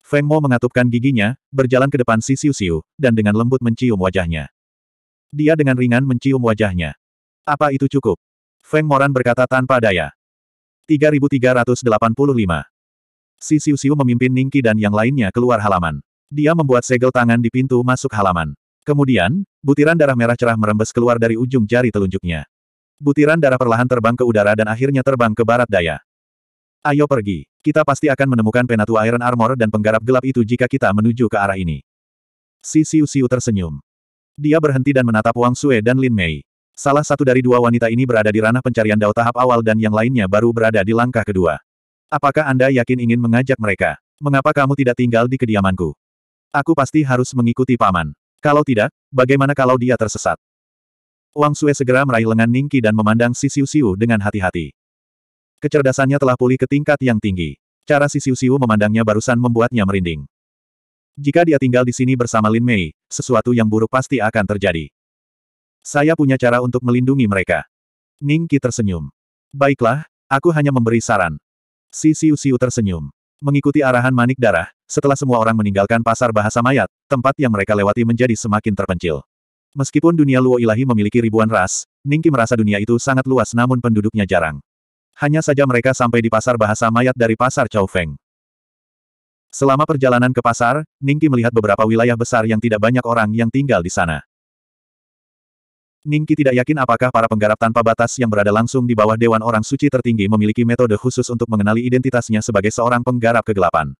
Feng Mo mengatupkan giginya, berjalan ke depan si Siu Siu, dan dengan lembut mencium wajahnya. Dia dengan ringan mencium wajahnya. Apa itu cukup? Feng Moran berkata tanpa daya. 3385. Si Siu Siu memimpin Ningki dan yang lainnya keluar halaman. Dia membuat segel tangan di pintu masuk halaman. Kemudian, butiran darah merah cerah merembes keluar dari ujung jari telunjuknya. Butiran darah perlahan terbang ke udara dan akhirnya terbang ke barat daya. Ayo pergi. Kita pasti akan menemukan penatu Iron Armor dan penggarap gelap itu jika kita menuju ke arah ini. Si Siu Siu tersenyum. Dia berhenti dan menatap Wang Sue dan Lin Mei. Salah satu dari dua wanita ini berada di ranah pencarian dao tahap awal dan yang lainnya baru berada di langkah kedua. Apakah Anda yakin ingin mengajak mereka? Mengapa kamu tidak tinggal di kediamanku? Aku pasti harus mengikuti paman. Kalau tidak, bagaimana kalau dia tersesat? Wang Sue segera meraih lengan Ningki dan memandang si Siu Siu dengan hati-hati. Kecerdasannya telah pulih ke tingkat yang tinggi. Cara si Siu Siu memandangnya barusan membuatnya merinding. Jika dia tinggal di sini bersama Lin Mei, sesuatu yang buruk pasti akan terjadi. Saya punya cara untuk melindungi mereka. Ning Qi tersenyum. Baiklah, aku hanya memberi saran. Si Siu Siu tersenyum. Mengikuti arahan manik darah, setelah semua orang meninggalkan pasar bahasa mayat, tempat yang mereka lewati menjadi semakin terpencil. Meskipun dunia Luo Ilahi memiliki ribuan ras, Ningki merasa dunia itu sangat luas namun penduduknya jarang. Hanya saja mereka sampai di pasar bahasa mayat dari pasar Chao Feng. Selama perjalanan ke pasar, Ningki melihat beberapa wilayah besar yang tidak banyak orang yang tinggal di sana. Ningki tidak yakin apakah para penggarap tanpa batas yang berada langsung di bawah Dewan Orang Suci tertinggi memiliki metode khusus untuk mengenali identitasnya sebagai seorang penggarap kegelapan.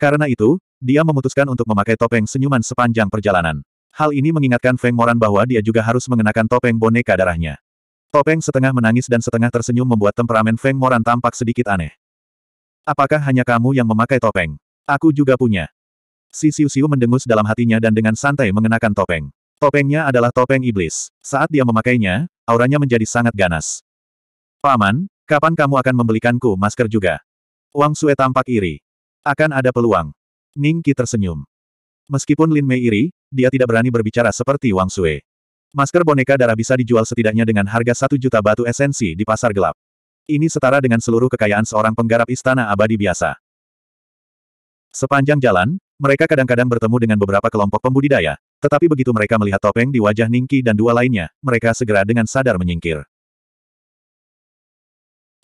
Karena itu, dia memutuskan untuk memakai topeng senyuman sepanjang perjalanan. Hal ini mengingatkan Feng Moran bahwa dia juga harus mengenakan topeng boneka darahnya. Topeng setengah menangis dan setengah tersenyum membuat temperamen Feng Moran tampak sedikit aneh. Apakah hanya kamu yang memakai topeng? Aku juga punya. Si Siu Siu mendengus dalam hatinya dan dengan santai mengenakan topeng. Topengnya adalah topeng iblis. Saat dia memakainya, auranya menjadi sangat ganas. Paman, kapan kamu akan membelikanku masker juga? Wang Sue tampak iri. Akan ada peluang. Ning Qi tersenyum. Meskipun Lin Mei iri, dia tidak berani berbicara seperti Wang Sue. Masker boneka darah bisa dijual setidaknya dengan harga satu juta batu esensi di pasar gelap. Ini setara dengan seluruh kekayaan seorang penggarap istana abadi biasa. Sepanjang jalan, mereka kadang-kadang bertemu dengan beberapa kelompok pembudidaya, tetapi begitu mereka melihat topeng di wajah Ningki dan dua lainnya, mereka segera dengan sadar menyingkir.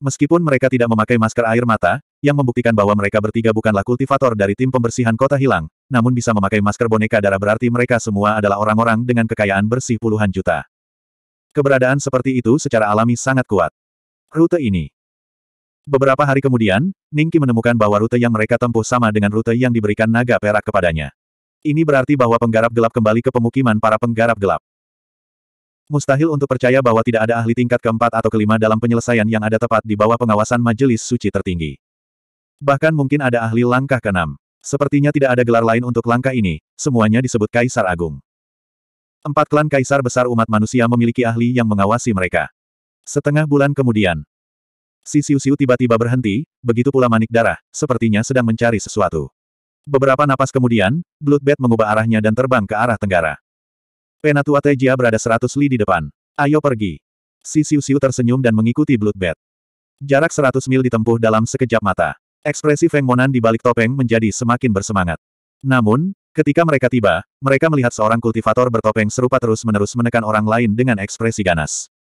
Meskipun mereka tidak memakai masker air mata, yang membuktikan bahwa mereka bertiga bukanlah kultivator dari tim pembersihan kota hilang, namun bisa memakai masker boneka darah berarti mereka semua adalah orang-orang dengan kekayaan bersih puluhan juta. Keberadaan seperti itu secara alami sangat kuat. Rute ini. Beberapa hari kemudian, Ningki menemukan bahwa rute yang mereka tempuh sama dengan rute yang diberikan naga perak kepadanya. Ini berarti bahwa penggarap gelap kembali ke pemukiman para penggarap gelap. Mustahil untuk percaya bahwa tidak ada ahli tingkat keempat atau kelima dalam penyelesaian yang ada tepat di bawah pengawasan majelis suci tertinggi. Bahkan mungkin ada ahli langkah keenam. Sepertinya tidak ada gelar lain untuk langkah ini, semuanya disebut Kaisar Agung. Empat klan Kaisar besar umat manusia memiliki ahli yang mengawasi mereka. Setengah bulan kemudian, si Siu tiba-tiba berhenti, begitu pula manik darah, sepertinya sedang mencari sesuatu. Beberapa napas kemudian, Bloodbat mengubah arahnya dan terbang ke arah tenggara. Penatua Tejia berada seratus li di depan. Ayo pergi. Si Siu Siu tersenyum dan mengikuti Bloodbat. Jarak seratus mil ditempuh dalam sekejap mata. Ekspresi Feng Monan di balik topeng menjadi semakin bersemangat. Namun, ketika mereka tiba, mereka melihat seorang kultivator bertopeng serupa terus-menerus menekan orang lain dengan ekspresi ganas.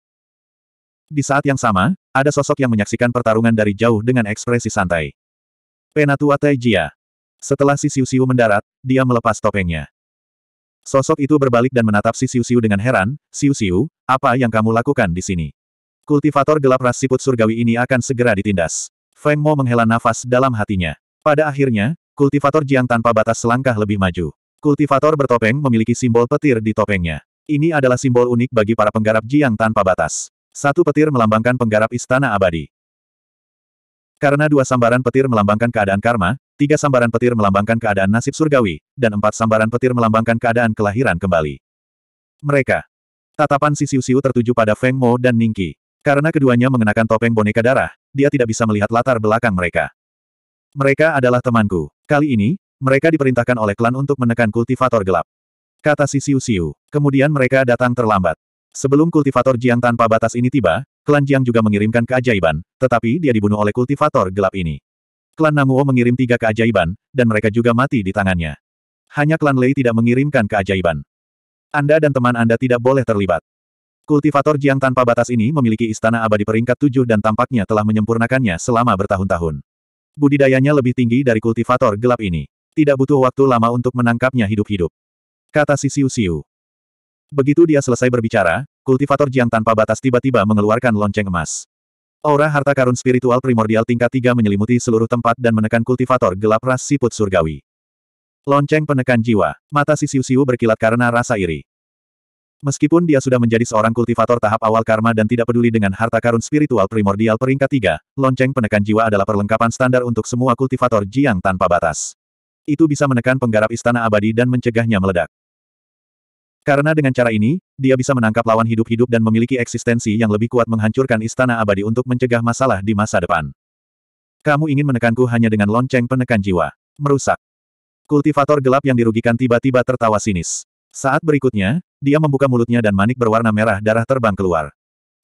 Di saat yang sama, ada sosok yang menyaksikan pertarungan dari jauh dengan ekspresi santai. Penatua Taijia. Setelah si Siu Siu mendarat, dia melepas topengnya. Sosok itu berbalik dan menatap si Siu Siu dengan heran, Siu Siu, apa yang kamu lakukan di sini? Kultivator gelap ras siput surgawi ini akan segera ditindas. Feng Mo menghela nafas dalam hatinya. Pada akhirnya, kultivator Jiang tanpa batas selangkah lebih maju. Kultivator bertopeng memiliki simbol petir di topengnya. Ini adalah simbol unik bagi para penggarap Jiang tanpa batas. Satu petir melambangkan penggarap istana abadi. Karena dua sambaran petir melambangkan keadaan karma, Tiga sambaran petir melambangkan keadaan nasib surgawi, dan empat sambaran petir melambangkan keadaan kelahiran kembali. Mereka. Tatapan si Siu-Siu tertuju pada Feng Mo dan Ningki. Karena keduanya mengenakan topeng boneka darah, dia tidak bisa melihat latar belakang mereka. Mereka adalah temanku. Kali ini, mereka diperintahkan oleh klan untuk menekan kultivator gelap. Kata si Siu-Siu. Kemudian mereka datang terlambat. Sebelum kultivator Jiang tanpa batas ini tiba, klan Jiang juga mengirimkan keajaiban, tetapi dia dibunuh oleh kultivator gelap ini. Klan Namuo mengirim tiga keajaiban, dan mereka juga mati di tangannya. Hanya klan Lei tidak mengirimkan keajaiban. Anda dan teman Anda tidak boleh terlibat. Kultivator Jiang tanpa batas ini memiliki istana abadi peringkat tujuh dan tampaknya telah menyempurnakannya selama bertahun-tahun. Budidayanya lebih tinggi dari kultivator gelap ini. Tidak butuh waktu lama untuk menangkapnya hidup-hidup. Kata si Siu Siu. Begitu dia selesai berbicara, kultivator Jiang tanpa batas tiba-tiba mengeluarkan lonceng emas. Aura harta karun spiritual primordial tingkat tiga menyelimuti seluruh tempat dan menekan kultivator gelap ras siput surgawi. Lonceng penekan jiwa, mata si siu-siu berkilat karena rasa iri. Meskipun dia sudah menjadi seorang kultivator tahap awal karma dan tidak peduli dengan harta karun spiritual primordial peringkat tiga, lonceng penekan jiwa adalah perlengkapan standar untuk semua kultivator Jiang tanpa batas. Itu bisa menekan penggarap istana abadi dan mencegahnya meledak. Karena dengan cara ini, dia bisa menangkap lawan hidup-hidup dan memiliki eksistensi yang lebih kuat menghancurkan istana abadi untuk mencegah masalah di masa depan. Kamu ingin menekanku hanya dengan lonceng penekan jiwa. Merusak. Kultivator gelap yang dirugikan tiba-tiba tertawa sinis. Saat berikutnya, dia membuka mulutnya dan manik berwarna merah darah terbang keluar.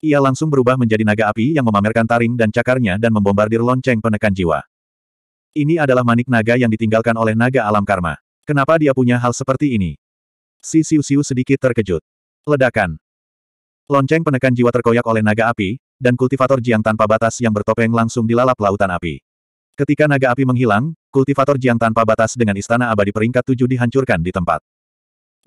Ia langsung berubah menjadi naga api yang memamerkan taring dan cakarnya dan membombardir lonceng penekan jiwa. Ini adalah manik naga yang ditinggalkan oleh naga alam karma. Kenapa dia punya hal seperti ini? Si Siu Siu sedikit terkejut. Ledakan. Lonceng penekan jiwa terkoyak oleh naga api, dan kultivator Jiang tanpa batas yang bertopeng langsung dilalap lautan api. Ketika naga api menghilang, kultivator Jiang tanpa batas dengan istana abadi peringkat tujuh dihancurkan di tempat.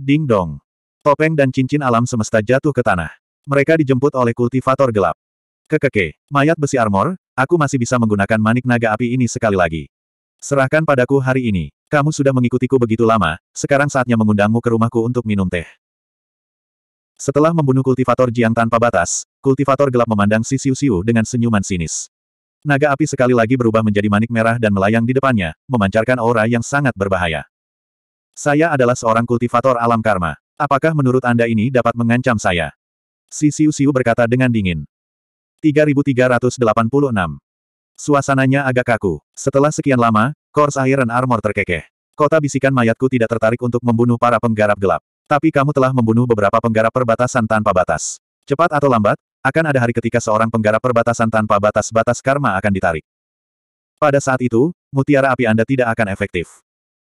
Ding dong. Topeng dan cincin alam semesta jatuh ke tanah. Mereka dijemput oleh kultivator gelap. Kekeke, mayat besi armor, aku masih bisa menggunakan manik naga api ini sekali lagi. Serahkan padaku hari ini. Kamu sudah mengikutiku begitu lama, sekarang saatnya mengundangmu ke rumahku untuk minum teh. Setelah membunuh kultivator Jiang tanpa batas, kultivator gelap memandang si Siu Siu dengan senyuman sinis. Naga api sekali lagi berubah menjadi manik merah dan melayang di depannya, memancarkan aura yang sangat berbahaya. Saya adalah seorang kultivator alam karma. Apakah menurut Anda ini dapat mengancam saya? Si Siu Siu berkata dengan dingin. 3386. Suasananya agak kaku. Setelah sekian lama, Kors Iron Armor terkekeh. Kota bisikan mayatku tidak tertarik untuk membunuh para penggarap gelap. Tapi kamu telah membunuh beberapa penggarap perbatasan tanpa batas. Cepat atau lambat, akan ada hari ketika seorang penggarap perbatasan tanpa batas-batas karma akan ditarik. Pada saat itu, mutiara api Anda tidak akan efektif.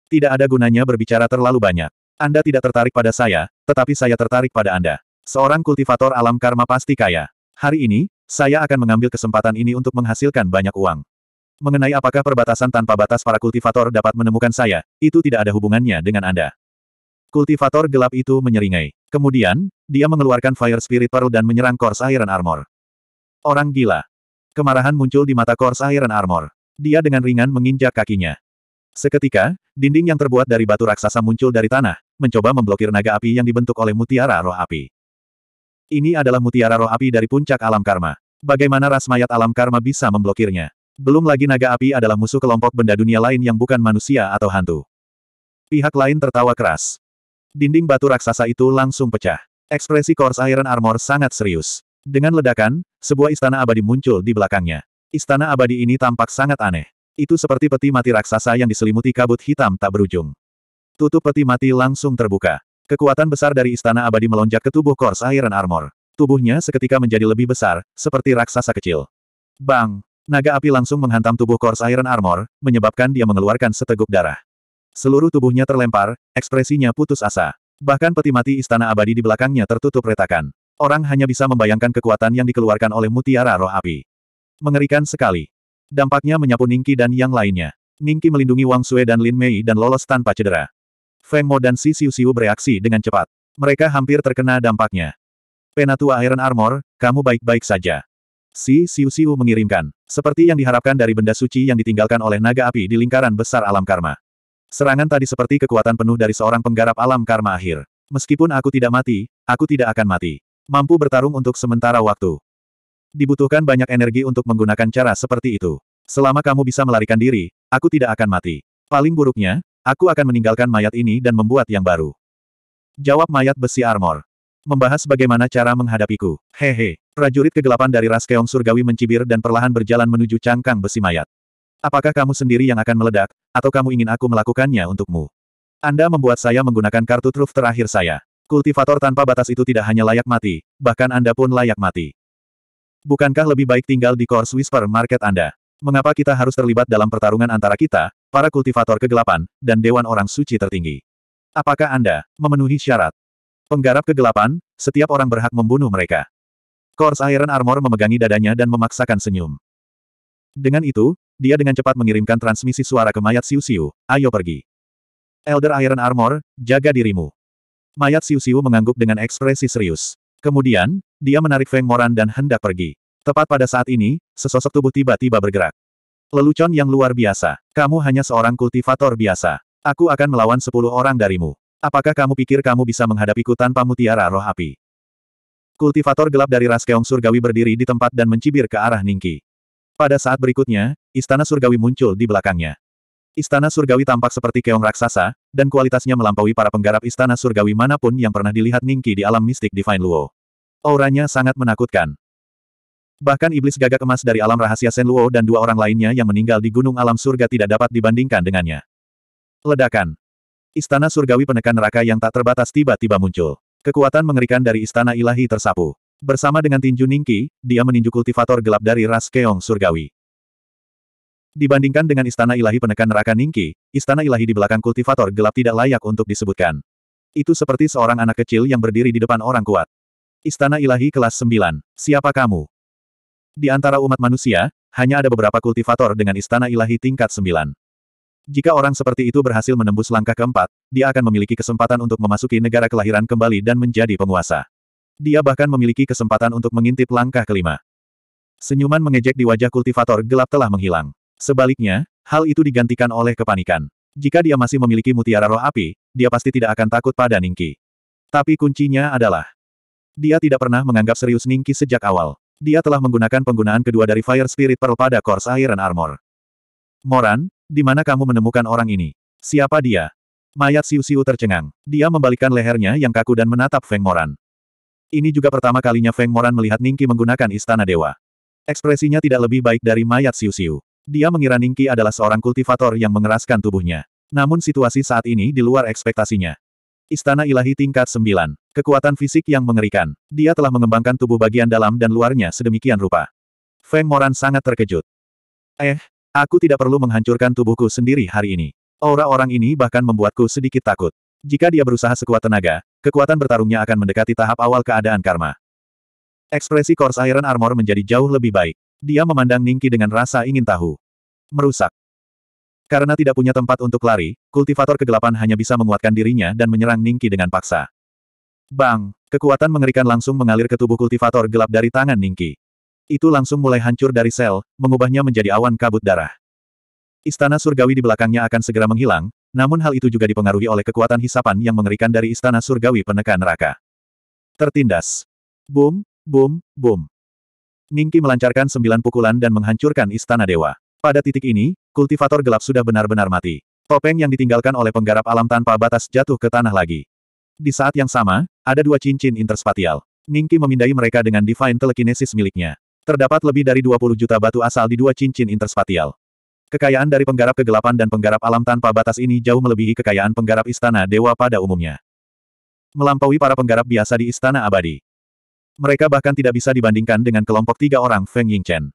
Tidak ada gunanya berbicara terlalu banyak. Anda tidak tertarik pada saya, tetapi saya tertarik pada Anda. Seorang kultivator alam karma pasti kaya. Hari ini, saya akan mengambil kesempatan ini untuk menghasilkan banyak uang. Mengenai apakah perbatasan tanpa batas para kultivator dapat menemukan saya, itu tidak ada hubungannya dengan Anda. Kultivator gelap itu menyeringai. Kemudian, dia mengeluarkan Fire Spirit Pearl dan menyerang Kors Iron Armor. Orang gila. Kemarahan muncul di mata Kors Iron Armor. Dia dengan ringan menginjak kakinya. Seketika, dinding yang terbuat dari batu raksasa muncul dari tanah, mencoba memblokir naga api yang dibentuk oleh mutiara roh api. Ini adalah mutiara roh api dari puncak alam karma. Bagaimana ras mayat alam karma bisa memblokirnya? Belum lagi naga api adalah musuh kelompok benda dunia lain yang bukan manusia atau hantu. Pihak lain tertawa keras. Dinding batu raksasa itu langsung pecah. Ekspresi Kors Iron Armor sangat serius. Dengan ledakan, sebuah istana abadi muncul di belakangnya. Istana abadi ini tampak sangat aneh. Itu seperti peti mati raksasa yang diselimuti kabut hitam tak berujung. Tutup peti mati langsung terbuka. Kekuatan besar dari istana abadi melonjak ke tubuh Kors Iron Armor. Tubuhnya seketika menjadi lebih besar, seperti raksasa kecil. Bang! Naga api langsung menghantam tubuh Kors Iron Armor, menyebabkan dia mengeluarkan seteguk darah. Seluruh tubuhnya terlempar, ekspresinya putus asa. Bahkan peti mati istana abadi di belakangnya tertutup retakan. Orang hanya bisa membayangkan kekuatan yang dikeluarkan oleh mutiara roh api. Mengerikan sekali. Dampaknya menyapu Ningki dan yang lainnya. Ningki melindungi Wang Sue dan Lin Mei dan lolos tanpa cedera. Feng Mo dan Si Siu Siu bereaksi dengan cepat. Mereka hampir terkena dampaknya. Penatua Iron Armor, kamu baik-baik saja. Si Siu Siu mengirimkan, seperti yang diharapkan dari benda suci yang ditinggalkan oleh naga api di lingkaran besar alam karma. Serangan tadi seperti kekuatan penuh dari seorang penggarap alam karma akhir. Meskipun aku tidak mati, aku tidak akan mati. Mampu bertarung untuk sementara waktu. Dibutuhkan banyak energi untuk menggunakan cara seperti itu. Selama kamu bisa melarikan diri, aku tidak akan mati. Paling buruknya, aku akan meninggalkan mayat ini dan membuat yang baru. Jawab mayat besi armor. Membahas bagaimana cara menghadapiku. Hehe. Prajurit kegelapan dari ras keong surgawi mencibir dan perlahan berjalan menuju cangkang besi mayat. Apakah kamu sendiri yang akan meledak, atau kamu ingin aku melakukannya untukmu? Anda membuat saya menggunakan kartu truf terakhir saya. Kultivator tanpa batas itu tidak hanya layak mati, bahkan Anda pun layak mati. Bukankah lebih baik tinggal di Course Whisper Market Anda? Mengapa kita harus terlibat dalam pertarungan antara kita, para kultivator kegelapan, dan Dewan Orang Suci tertinggi? Apakah Anda memenuhi syarat? Penggarap kegelapan, setiap orang berhak membunuh mereka. Kors Iron Armor memegangi dadanya dan memaksakan senyum. Dengan itu, dia dengan cepat mengirimkan transmisi suara ke mayat Siu Siu, ayo pergi. Elder Iron Armor, jaga dirimu. Mayat Siu Siu mengangguk dengan ekspresi serius. Kemudian, dia menarik Feng Moran dan hendak pergi. Tepat pada saat ini, sesosok tubuh tiba-tiba bergerak. Lelucon yang luar biasa. Kamu hanya seorang kultivator biasa. Aku akan melawan sepuluh orang darimu. Apakah kamu pikir kamu bisa menghadapiku tanpa mutiara roh api? Kultivator gelap dari ras keong surgawi berdiri di tempat dan mencibir ke arah Ningki. Pada saat berikutnya, istana surgawi muncul di belakangnya. Istana surgawi tampak seperti keong raksasa, dan kualitasnya melampaui para penggarap istana surgawi manapun yang pernah dilihat Ningki di alam mistik Divine Luo. Auranya sangat menakutkan. Bahkan iblis gagak emas dari alam rahasia Sen Luo dan dua orang lainnya yang meninggal di gunung alam surga tidak dapat dibandingkan dengannya. Ledakan. Istana surgawi penekan neraka yang tak terbatas tiba-tiba muncul. Kekuatan mengerikan dari istana ilahi tersapu. Bersama dengan tinju Ningki, dia meninju kultivator gelap dari ras Keong Surgawi. Dibandingkan dengan istana ilahi penekan neraka Ningki, istana ilahi di belakang kultivator gelap tidak layak untuk disebutkan. Itu seperti seorang anak kecil yang berdiri di depan orang kuat. Istana ilahi kelas 9, siapa kamu? Di antara umat manusia, hanya ada beberapa kultivator dengan istana ilahi tingkat 9. Jika orang seperti itu berhasil menembus langkah keempat, dia akan memiliki kesempatan untuk memasuki negara kelahiran kembali dan menjadi penguasa. Dia bahkan memiliki kesempatan untuk mengintip langkah kelima. Senyuman mengejek di wajah kultivator gelap telah menghilang. Sebaliknya, hal itu digantikan oleh kepanikan. Jika dia masih memiliki mutiara roh api, dia pasti tidak akan takut pada Ningki. Tapi kuncinya adalah, dia tidak pernah menganggap serius Ningki sejak awal. Dia telah menggunakan penggunaan kedua dari Fire Spirit Pearl pada Course Iron Armor. Moran, di mana kamu menemukan orang ini? Siapa dia? Mayat Siu-Siu tercengang. Dia membalikkan lehernya yang kaku dan menatap Feng Moran. Ini juga pertama kalinya Feng Moran melihat Ningki menggunakan istana dewa. Ekspresinya tidak lebih baik dari mayat Siu-Siu. Dia mengira Ningki adalah seorang kultivator yang mengeraskan tubuhnya. Namun situasi saat ini di luar ekspektasinya. Istana Ilahi tingkat 9. Kekuatan fisik yang mengerikan. Dia telah mengembangkan tubuh bagian dalam dan luarnya sedemikian rupa. Feng Moran sangat terkejut. Eh, Aku tidak perlu menghancurkan tubuhku sendiri hari ini. Aura orang ini bahkan membuatku sedikit takut. Jika dia berusaha sekuat tenaga, kekuatan bertarungnya akan mendekati tahap awal keadaan karma. Ekspresi Kors Iron Armor menjadi jauh lebih baik. Dia memandang Ningki dengan rasa ingin tahu. Merusak. Karena tidak punya tempat untuk lari, kultivator kegelapan hanya bisa menguatkan dirinya dan menyerang Ningki dengan paksa. Bang, kekuatan mengerikan langsung mengalir ke tubuh kultivator gelap dari tangan Ningki. Itu langsung mulai hancur dari sel, mengubahnya menjadi awan kabut darah. Istana surgawi di belakangnya akan segera menghilang, namun hal itu juga dipengaruhi oleh kekuatan hisapan yang mengerikan dari istana surgawi penekan neraka. Tertindas. Boom, boom, boom. Ningki melancarkan sembilan pukulan dan menghancurkan istana dewa. Pada titik ini, kultivator gelap sudah benar-benar mati. Topeng yang ditinggalkan oleh penggarap alam tanpa batas jatuh ke tanah lagi. Di saat yang sama, ada dua cincin interspatial. Ningki memindai mereka dengan Divine Telekinesis miliknya. Terdapat lebih dari 20 juta batu asal di dua cincin interspatial. Kekayaan dari penggarap kegelapan dan penggarap alam tanpa batas ini jauh melebihi kekayaan penggarap istana dewa pada umumnya. Melampaui para penggarap biasa di istana abadi. Mereka bahkan tidak bisa dibandingkan dengan kelompok tiga orang Feng Yingchen.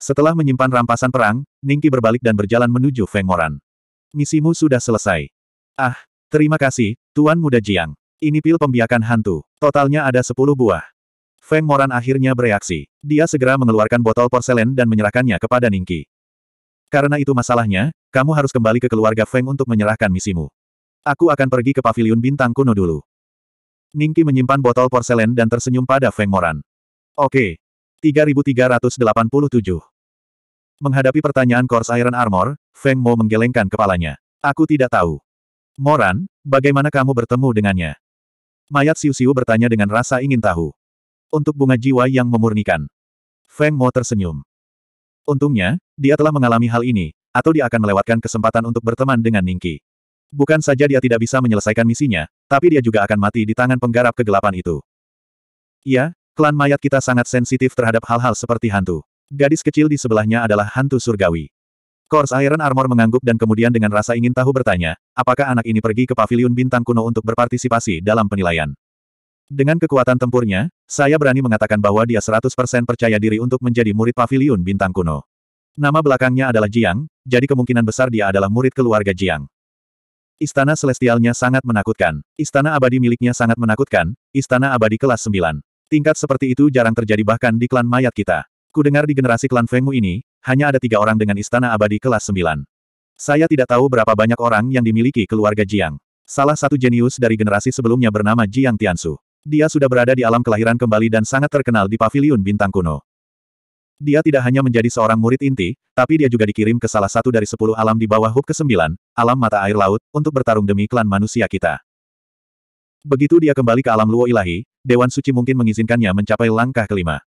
Setelah menyimpan rampasan perang, Ningki berbalik dan berjalan menuju Feng Moran. Misimu sudah selesai. Ah, terima kasih, Tuan Muda Jiang. Ini pil pembiakan hantu. Totalnya ada sepuluh buah. Feng Moran akhirnya bereaksi. Dia segera mengeluarkan botol porselen dan menyerahkannya kepada Ningki. Karena itu masalahnya, kamu harus kembali ke keluarga Feng untuk menyerahkan misimu. Aku akan pergi ke paviliun bintang kuno dulu. Ningki menyimpan botol porselen dan tersenyum pada Feng Moran. Oke. 3387. Menghadapi pertanyaan Kors Iron Armor, Feng Mo menggelengkan kepalanya. Aku tidak tahu. Moran, bagaimana kamu bertemu dengannya? Mayat Siu Siu bertanya dengan rasa ingin tahu untuk bunga jiwa yang memurnikan. Feng Mo tersenyum. Untungnya, dia telah mengalami hal ini, atau dia akan melewatkan kesempatan untuk berteman dengan Ningki. Bukan saja dia tidak bisa menyelesaikan misinya, tapi dia juga akan mati di tangan penggarap kegelapan itu. Iya, klan mayat kita sangat sensitif terhadap hal-hal seperti hantu. Gadis kecil di sebelahnya adalah hantu surgawi. Kors Iron Armor mengangguk dan kemudian dengan rasa ingin tahu bertanya, apakah anak ini pergi ke paviliun bintang kuno untuk berpartisipasi dalam penilaian. Dengan kekuatan tempurnya, saya berani mengatakan bahwa dia 100% percaya diri untuk menjadi murid paviliun bintang kuno. Nama belakangnya adalah Jiang, jadi kemungkinan besar dia adalah murid keluarga Jiang. Istana Celestialnya sangat menakutkan. Istana abadi miliknya sangat menakutkan, istana abadi kelas 9. Tingkat seperti itu jarang terjadi bahkan di klan mayat kita. Kudengar di generasi klan Fengmu ini, hanya ada tiga orang dengan istana abadi kelas 9. Saya tidak tahu berapa banyak orang yang dimiliki keluarga Jiang. Salah satu jenius dari generasi sebelumnya bernama Jiang Tiansu. Dia sudah berada di alam kelahiran kembali dan sangat terkenal di paviliun bintang kuno. Dia tidak hanya menjadi seorang murid inti, tapi dia juga dikirim ke salah satu dari sepuluh alam di bawah hub ke-9, alam mata air laut, untuk bertarung demi klan manusia kita. Begitu dia kembali ke alam luo ilahi, Dewan Suci mungkin mengizinkannya mencapai langkah kelima.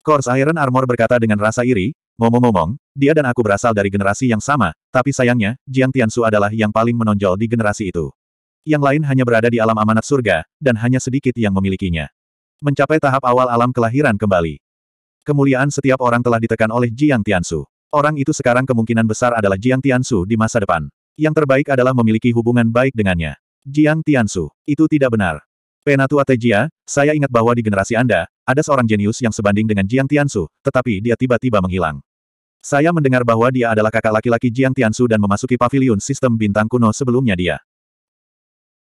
Kors Iron Armor berkata dengan rasa iri, Ngomong-ngomong, dia dan aku berasal dari generasi yang sama, tapi sayangnya, Jiang Tiansu adalah yang paling menonjol di generasi itu. Yang lain hanya berada di alam amanat surga, dan hanya sedikit yang memilikinya. Mencapai tahap awal alam kelahiran kembali. Kemuliaan setiap orang telah ditekan oleh Jiang Tiansu. Orang itu sekarang kemungkinan besar adalah Jiang Tiansu di masa depan. Yang terbaik adalah memiliki hubungan baik dengannya. Jiang Tiansu, itu tidak benar. Penatua Tejia, saya ingat bahwa di generasi Anda, ada seorang jenius yang sebanding dengan Jiang Tiansu, tetapi dia tiba-tiba menghilang. Saya mendengar bahwa dia adalah kakak laki-laki Jiang Tiansu dan memasuki pavilion sistem bintang kuno sebelumnya dia.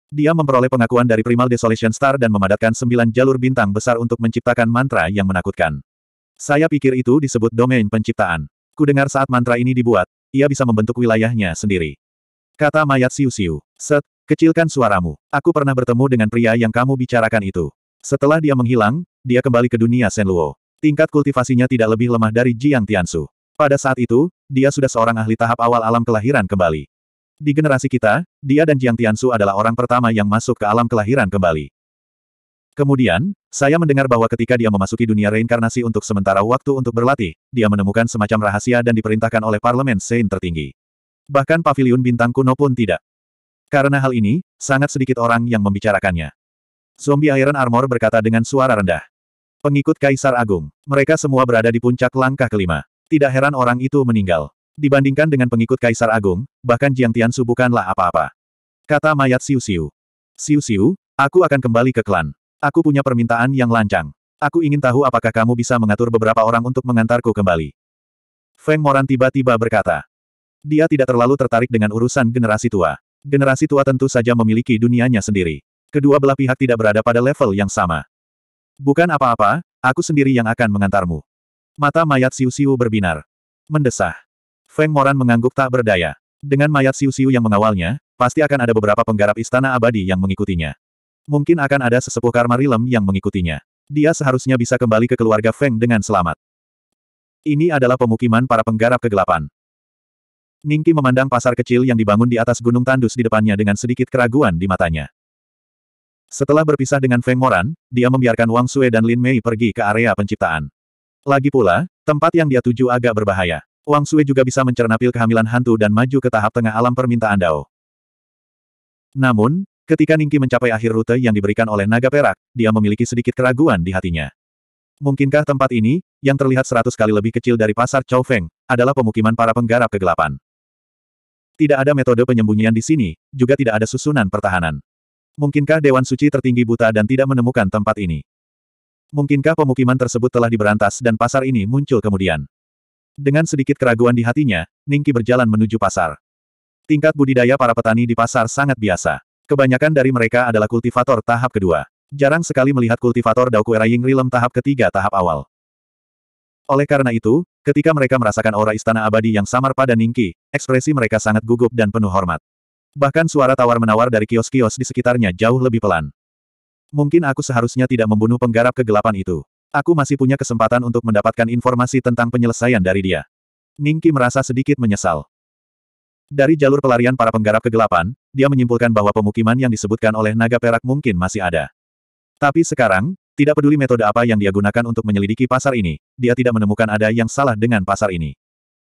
Dia memperoleh pengakuan dari Primal Desolation Star dan memadatkan sembilan jalur bintang besar untuk menciptakan mantra yang menakutkan. Saya pikir itu disebut domain penciptaan. Kudengar saat mantra ini dibuat, ia bisa membentuk wilayahnya sendiri. Kata mayat siu-siu. Set, kecilkan suaramu. Aku pernah bertemu dengan pria yang kamu bicarakan itu. Setelah dia menghilang, dia kembali ke dunia Senluo. Tingkat kultivasinya tidak lebih lemah dari Jiang Tiansu. Pada saat itu, dia sudah seorang ahli tahap awal alam kelahiran kembali. Di generasi kita, dia dan Jiang Tiansu adalah orang pertama yang masuk ke alam kelahiran kembali. Kemudian, saya mendengar bahwa ketika dia memasuki dunia reinkarnasi untuk sementara waktu untuk berlatih, dia menemukan semacam rahasia dan diperintahkan oleh parlemen Sein tertinggi. Bahkan paviliun bintang kuno pun tidak. Karena hal ini, sangat sedikit orang yang membicarakannya. Zombie Iron Armor berkata dengan suara rendah. Pengikut Kaisar Agung, mereka semua berada di puncak langkah kelima. Tidak heran orang itu meninggal. Dibandingkan dengan pengikut Kaisar Agung, bahkan Jiang Tianshu bukanlah apa-apa. Kata mayat Siu Siu. Siu Siu, aku akan kembali ke klan. Aku punya permintaan yang lancang. Aku ingin tahu apakah kamu bisa mengatur beberapa orang untuk mengantarku kembali. Feng Moran tiba-tiba berkata. Dia tidak terlalu tertarik dengan urusan generasi tua. Generasi tua tentu saja memiliki dunianya sendiri. Kedua belah pihak tidak berada pada level yang sama. Bukan apa-apa, aku sendiri yang akan mengantarmu. Mata mayat Siu Siu berbinar. Mendesah. Feng Moran mengangguk tak berdaya. Dengan mayat Siu Siu yang mengawalnya, pasti akan ada beberapa penggarap istana abadi yang mengikutinya. Mungkin akan ada sesepuh karma rilem yang mengikutinya. Dia seharusnya bisa kembali ke keluarga Feng dengan selamat. Ini adalah pemukiman para penggarap kegelapan. Ningki memandang pasar kecil yang dibangun di atas gunung tandus di depannya dengan sedikit keraguan di matanya. Setelah berpisah dengan Feng Moran, dia membiarkan Wang Sue dan Lin Mei pergi ke area penciptaan. Lagi pula, tempat yang dia tuju agak berbahaya. Wang Sui juga bisa mencerna pil kehamilan hantu dan maju ke tahap tengah alam permintaan Dao. Namun, ketika Ningki mencapai akhir rute yang diberikan oleh naga perak, dia memiliki sedikit keraguan di hatinya. Mungkinkah tempat ini, yang terlihat seratus kali lebih kecil dari pasar Chow Feng, adalah pemukiman para penggarap kegelapan? Tidak ada metode penyembunyian di sini, juga tidak ada susunan pertahanan. Mungkinkah Dewan Suci tertinggi buta dan tidak menemukan tempat ini? Mungkinkah pemukiman tersebut telah diberantas dan pasar ini muncul kemudian? Dengan sedikit keraguan di hatinya, Ningki berjalan menuju pasar. Tingkat budidaya para petani di pasar sangat biasa. Kebanyakan dari mereka adalah kultivator tahap kedua. Jarang sekali melihat kultivator Daokuera Rilem tahap ketiga tahap awal. Oleh karena itu, ketika mereka merasakan aura istana abadi yang samar pada Ningki, ekspresi mereka sangat gugup dan penuh hormat. Bahkan suara tawar-menawar dari kios-kios di sekitarnya jauh lebih pelan. Mungkin aku seharusnya tidak membunuh penggarap kegelapan itu. Aku masih punya kesempatan untuk mendapatkan informasi tentang penyelesaian dari dia. Ningki merasa sedikit menyesal. Dari jalur pelarian para penggarap kegelapan, dia menyimpulkan bahwa pemukiman yang disebutkan oleh naga perak mungkin masih ada. Tapi sekarang, tidak peduli metode apa yang dia gunakan untuk menyelidiki pasar ini, dia tidak menemukan ada yang salah dengan pasar ini.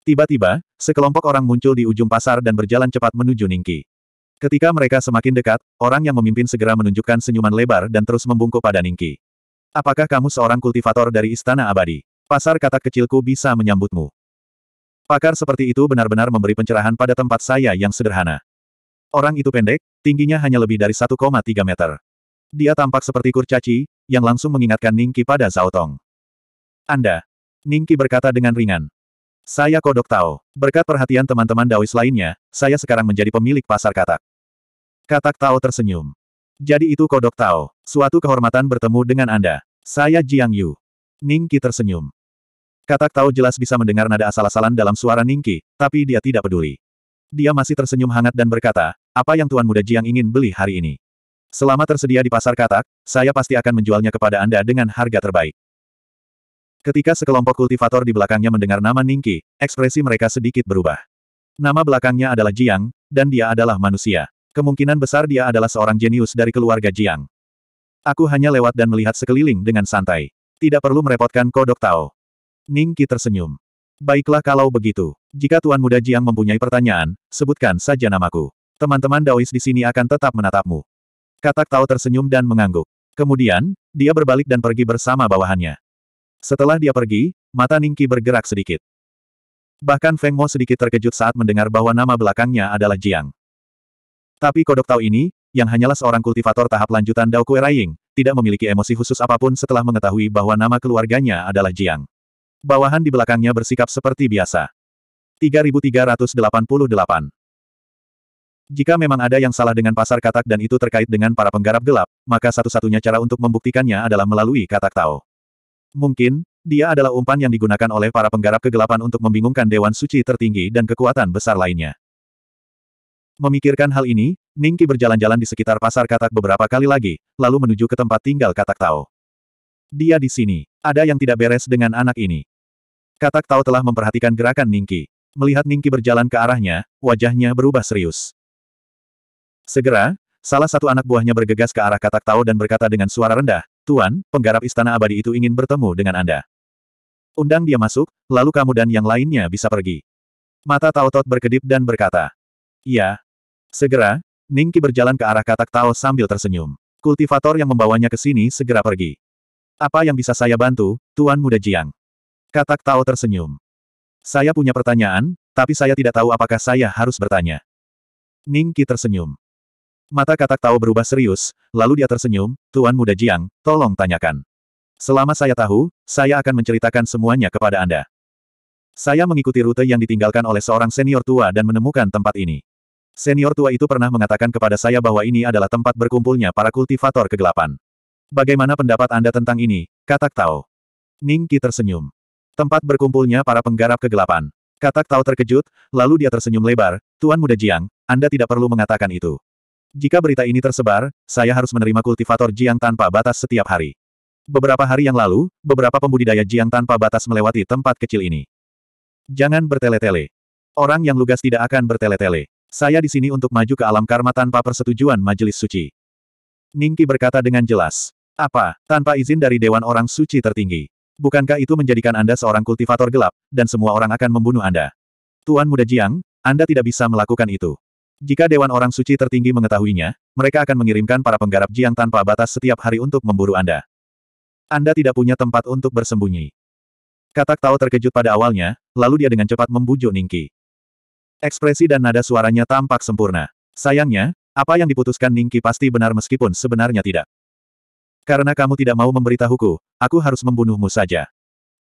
Tiba-tiba, sekelompok orang muncul di ujung pasar dan berjalan cepat menuju Ningki. Ketika mereka semakin dekat, orang yang memimpin segera menunjukkan senyuman lebar dan terus membungkuk pada Ningki. Apakah kamu seorang kultivator dari Istana Abadi? Pasar Katak kecilku bisa menyambutmu. Pakar seperti itu benar-benar memberi pencerahan pada tempat saya yang sederhana. Orang itu pendek, tingginya hanya lebih dari 1,3 meter. Dia tampak seperti kurcaci, yang langsung mengingatkan Ningki pada Zhao Tong. Anda. Ningki berkata dengan ringan. Saya kodok Tao. Berkat perhatian teman-teman Daois lainnya, saya sekarang menjadi pemilik pasar katak. Katak Tao tersenyum. Jadi itu kodok Tao. Suatu kehormatan bertemu dengan Anda. Saya Jiang Yu. Ning tersenyum. Katak Tao jelas bisa mendengar nada asal-asalan dalam suara Ning tapi dia tidak peduli. Dia masih tersenyum hangat dan berkata, apa yang Tuan Muda Jiang ingin beli hari ini? Selama tersedia di pasar katak, saya pasti akan menjualnya kepada Anda dengan harga terbaik. Ketika sekelompok kultivator di belakangnya mendengar nama Ningki, ekspresi mereka sedikit berubah. Nama belakangnya adalah Jiang, dan dia adalah manusia. Kemungkinan besar dia adalah seorang jenius dari keluarga Jiang. Aku hanya lewat dan melihat sekeliling dengan santai. Tidak perlu merepotkan kodok Tao. Ning Qi tersenyum. Baiklah kalau begitu. Jika Tuan Muda Jiang mempunyai pertanyaan, sebutkan saja namaku. Teman-teman Daois di sini akan tetap menatapmu. Katak Tao tersenyum dan mengangguk. Kemudian, dia berbalik dan pergi bersama bawahannya. Setelah dia pergi, mata Ning Qi bergerak sedikit. Bahkan Feng Mo sedikit terkejut saat mendengar bahwa nama belakangnya adalah Jiang. Tapi kodok tahu ini, yang hanyalah seorang kultivator tahap lanjutan Dao Kue Raiying, tidak memiliki emosi khusus apapun setelah mengetahui bahwa nama keluarganya adalah Jiang. Bawahan di belakangnya bersikap seperti biasa. 3388 Jika memang ada yang salah dengan pasar katak dan itu terkait dengan para penggarap gelap, maka satu-satunya cara untuk membuktikannya adalah melalui katak Tao. Mungkin, dia adalah umpan yang digunakan oleh para penggarap kegelapan untuk membingungkan Dewan Suci tertinggi dan kekuatan besar lainnya. Memikirkan hal ini, Ningki berjalan-jalan di sekitar pasar katak beberapa kali lagi, lalu menuju ke tempat tinggal katak Tao. Dia di sini. Ada yang tidak beres dengan anak ini. Katak Tao telah memperhatikan gerakan Ningki. Melihat Ningki berjalan ke arahnya, wajahnya berubah serius. Segera, salah satu anak buahnya bergegas ke arah katak Tao dan berkata dengan suara rendah, Tuan, penggarap istana abadi itu ingin bertemu dengan Anda. Undang dia masuk, lalu kamu dan yang lainnya bisa pergi. Mata Tao Tot berkedip dan berkata, Iya. Segera, Ningki berjalan ke arah katak Tao sambil tersenyum. Kultivator yang membawanya ke sini segera pergi. Apa yang bisa saya bantu, Tuan Muda Jiang? Katak Tao tersenyum. Saya punya pertanyaan, tapi saya tidak tahu apakah saya harus bertanya. Ningki tersenyum. Mata katak Tao berubah serius, lalu dia tersenyum, Tuan Muda Jiang, tolong tanyakan. Selama saya tahu, saya akan menceritakan semuanya kepada Anda. Saya mengikuti rute yang ditinggalkan oleh seorang senior tua dan menemukan tempat ini. Senior tua itu pernah mengatakan kepada saya bahwa ini adalah tempat berkumpulnya para kultivator kegelapan. Bagaimana pendapat Anda tentang ini, katak tahu. Ning Qi tersenyum. Tempat berkumpulnya para penggarap kegelapan. Katak tahu terkejut, lalu dia tersenyum lebar, Tuan Muda Jiang, Anda tidak perlu mengatakan itu. Jika berita ini tersebar, saya harus menerima kultivator Jiang tanpa batas setiap hari. Beberapa hari yang lalu, beberapa pembudidaya Jiang tanpa batas melewati tempat kecil ini. Jangan bertele-tele. Orang yang lugas tidak akan bertele-tele. Saya di sini untuk maju ke alam karma tanpa persetujuan majelis suci. Ningki berkata dengan jelas. Apa, tanpa izin dari Dewan Orang Suci tertinggi? Bukankah itu menjadikan Anda seorang kultivator gelap, dan semua orang akan membunuh Anda? Tuan Muda Jiang, Anda tidak bisa melakukan itu. Jika Dewan Orang Suci tertinggi mengetahuinya, mereka akan mengirimkan para penggarap Jiang tanpa batas setiap hari untuk memburu Anda. Anda tidak punya tempat untuk bersembunyi. Katak Tao terkejut pada awalnya, lalu dia dengan cepat membujuk Ningki. Ekspresi dan nada suaranya tampak sempurna. Sayangnya, apa yang diputuskan Ningki pasti benar meskipun sebenarnya tidak. Karena kamu tidak mau memberitahuku, aku harus membunuhmu saja.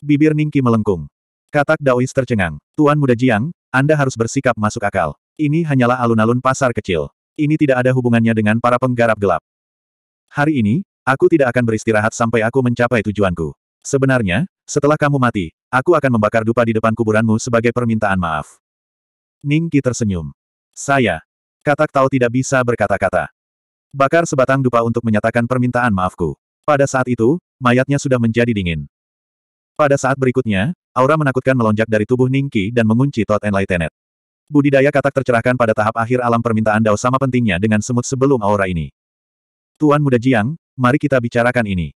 Bibir Ningki melengkung. Katak Daois tercengang. Tuan Muda Jiang, Anda harus bersikap masuk akal. Ini hanyalah alun-alun pasar kecil. Ini tidak ada hubungannya dengan para penggarap gelap. Hari ini, aku tidak akan beristirahat sampai aku mencapai tujuanku. Sebenarnya, setelah kamu mati, aku akan membakar dupa di depan kuburanmu sebagai permintaan maaf. Ning Qi tersenyum. Saya. Katak Tao tidak bisa berkata-kata. Bakar sebatang dupa untuk menyatakan permintaan maafku. Pada saat itu, mayatnya sudah menjadi dingin. Pada saat berikutnya, aura menakutkan melonjak dari tubuh Ning Qi dan mengunci Tot Enlightened. Budidaya katak tercerahkan pada tahap akhir alam permintaan Dao sama pentingnya dengan semut sebelum aura ini. Tuan Muda Jiang, mari kita bicarakan ini.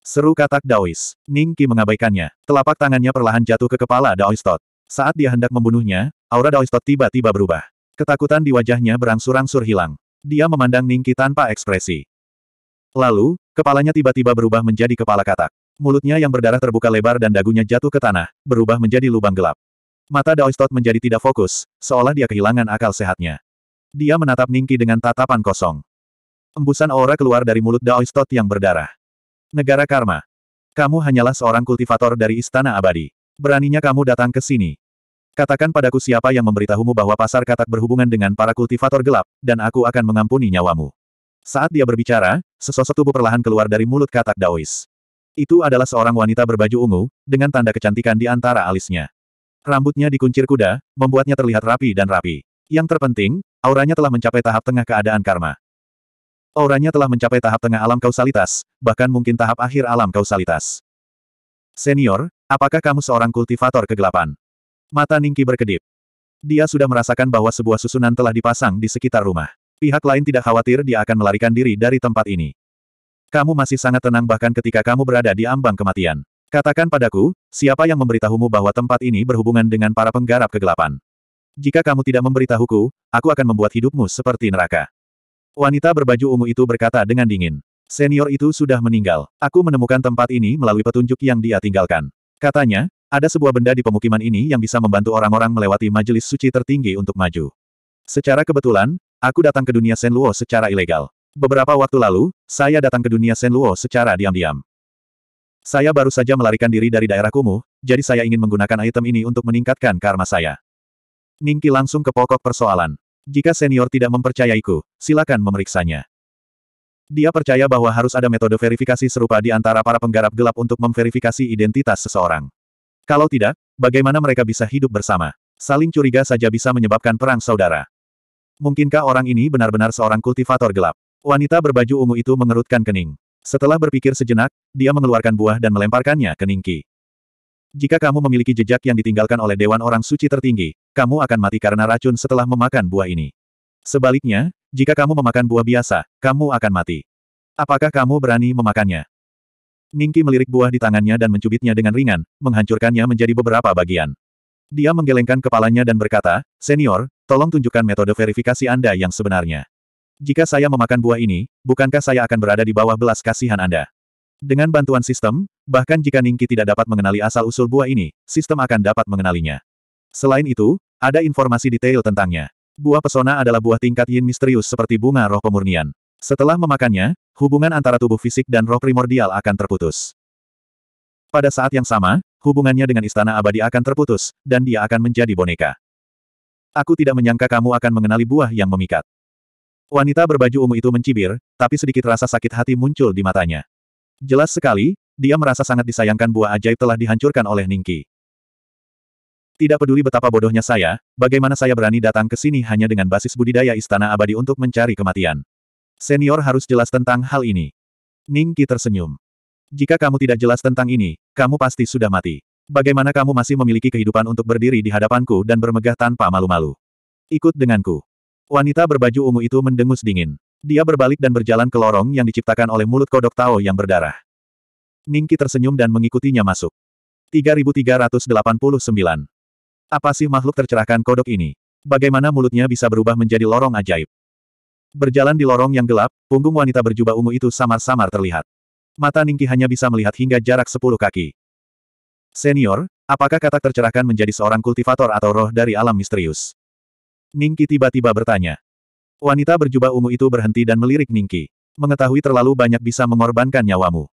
Seru katak Daois. Ning mengabaikannya. Telapak tangannya perlahan jatuh ke kepala Daois Tot. Saat dia hendak membunuhnya, aura Daoistot tiba-tiba berubah. Ketakutan di wajahnya berangsur-angsur hilang. Dia memandang Ningki tanpa ekspresi. Lalu, kepalanya tiba-tiba berubah menjadi kepala katak. Mulutnya yang berdarah terbuka lebar dan dagunya jatuh ke tanah, berubah menjadi lubang gelap. Mata Daoistot menjadi tidak fokus, seolah dia kehilangan akal sehatnya. Dia menatap Ningki dengan tatapan kosong. Embusan aura keluar dari mulut Daoistot yang berdarah. Negara Karma. Kamu hanyalah seorang kultivator dari Istana Abadi. Beraninya kamu datang ke sini. Katakan padaku siapa yang memberitahumu bahwa pasar katak berhubungan dengan para kultivator gelap, dan aku akan mengampuni nyawamu. Saat dia berbicara, sesosok tubuh perlahan keluar dari mulut katak Daois. Itu adalah seorang wanita berbaju ungu, dengan tanda kecantikan di antara alisnya. Rambutnya dikuncir kuda, membuatnya terlihat rapi dan rapi. Yang terpenting, auranya telah mencapai tahap tengah keadaan karma. Auranya telah mencapai tahap tengah alam kausalitas, bahkan mungkin tahap akhir alam kausalitas. Senior, Apakah kamu seorang kultivator kegelapan? Mata Ningki berkedip. Dia sudah merasakan bahwa sebuah susunan telah dipasang di sekitar rumah. Pihak lain tidak khawatir dia akan melarikan diri dari tempat ini. Kamu masih sangat tenang bahkan ketika kamu berada di ambang kematian. Katakan padaku, siapa yang memberitahumu bahwa tempat ini berhubungan dengan para penggarap kegelapan? Jika kamu tidak memberitahuku, aku akan membuat hidupmu seperti neraka. Wanita berbaju ungu itu berkata dengan dingin. Senior itu sudah meninggal. Aku menemukan tempat ini melalui petunjuk yang dia tinggalkan. Katanya, ada sebuah benda di pemukiman ini yang bisa membantu orang-orang melewati majelis suci tertinggi untuk maju. Secara kebetulan, aku datang ke dunia Luo secara ilegal. Beberapa waktu lalu, saya datang ke dunia Luo secara diam-diam. Saya baru saja melarikan diri dari daerah kumuh, jadi saya ingin menggunakan item ini untuk meningkatkan karma saya. Ningki langsung ke pokok persoalan. Jika senior tidak mempercayaiku, silakan memeriksanya. Dia percaya bahwa harus ada metode verifikasi serupa di antara para penggarap gelap untuk memverifikasi identitas seseorang. Kalau tidak, bagaimana mereka bisa hidup bersama? Saling curiga saja bisa menyebabkan perang saudara. Mungkinkah orang ini benar-benar seorang kultivator gelap? Wanita berbaju ungu itu mengerutkan kening. Setelah berpikir sejenak, dia mengeluarkan buah dan melemparkannya ke Ningki. Jika kamu memiliki jejak yang ditinggalkan oleh Dewan Orang Suci Tertinggi, kamu akan mati karena racun setelah memakan buah ini. Sebaliknya, jika kamu memakan buah biasa, kamu akan mati. Apakah kamu berani memakannya? Ningki melirik buah di tangannya dan mencubitnya dengan ringan, menghancurkannya menjadi beberapa bagian. Dia menggelengkan kepalanya dan berkata, Senior, tolong tunjukkan metode verifikasi Anda yang sebenarnya. Jika saya memakan buah ini, bukankah saya akan berada di bawah belas kasihan Anda? Dengan bantuan sistem, bahkan jika Ningki tidak dapat mengenali asal-usul buah ini, sistem akan dapat mengenalinya. Selain itu, ada informasi detail tentangnya. Buah pesona adalah buah tingkat yin misterius seperti bunga roh pemurnian. Setelah memakannya, hubungan antara tubuh fisik dan roh primordial akan terputus. Pada saat yang sama, hubungannya dengan istana abadi akan terputus, dan dia akan menjadi boneka. Aku tidak menyangka kamu akan mengenali buah yang memikat. Wanita berbaju ungu itu mencibir, tapi sedikit rasa sakit hati muncul di matanya. Jelas sekali, dia merasa sangat disayangkan buah ajaib telah dihancurkan oleh Ningki. Tidak peduli betapa bodohnya saya, bagaimana saya berani datang ke sini hanya dengan basis budidaya istana abadi untuk mencari kematian. Senior harus jelas tentang hal ini. Ningki tersenyum. Jika kamu tidak jelas tentang ini, kamu pasti sudah mati. Bagaimana kamu masih memiliki kehidupan untuk berdiri di hadapanku dan bermegah tanpa malu-malu? Ikut denganku. Wanita berbaju ungu itu mendengus dingin. Dia berbalik dan berjalan ke lorong yang diciptakan oleh mulut kodok Tao yang berdarah. Ningki tersenyum dan mengikutinya masuk. 3389 apa sih makhluk tercerahkan kodok ini? Bagaimana mulutnya bisa berubah menjadi lorong ajaib? Berjalan di lorong yang gelap, punggung wanita berjubah ungu itu samar-samar terlihat. Mata Ningki hanya bisa melihat hingga jarak sepuluh kaki. Senior, apakah katak tercerahkan menjadi seorang kultivator atau roh dari alam misterius? Ningki tiba-tiba bertanya. Wanita berjubah ungu itu berhenti dan melirik Ningki. Mengetahui terlalu banyak bisa mengorbankan nyawamu.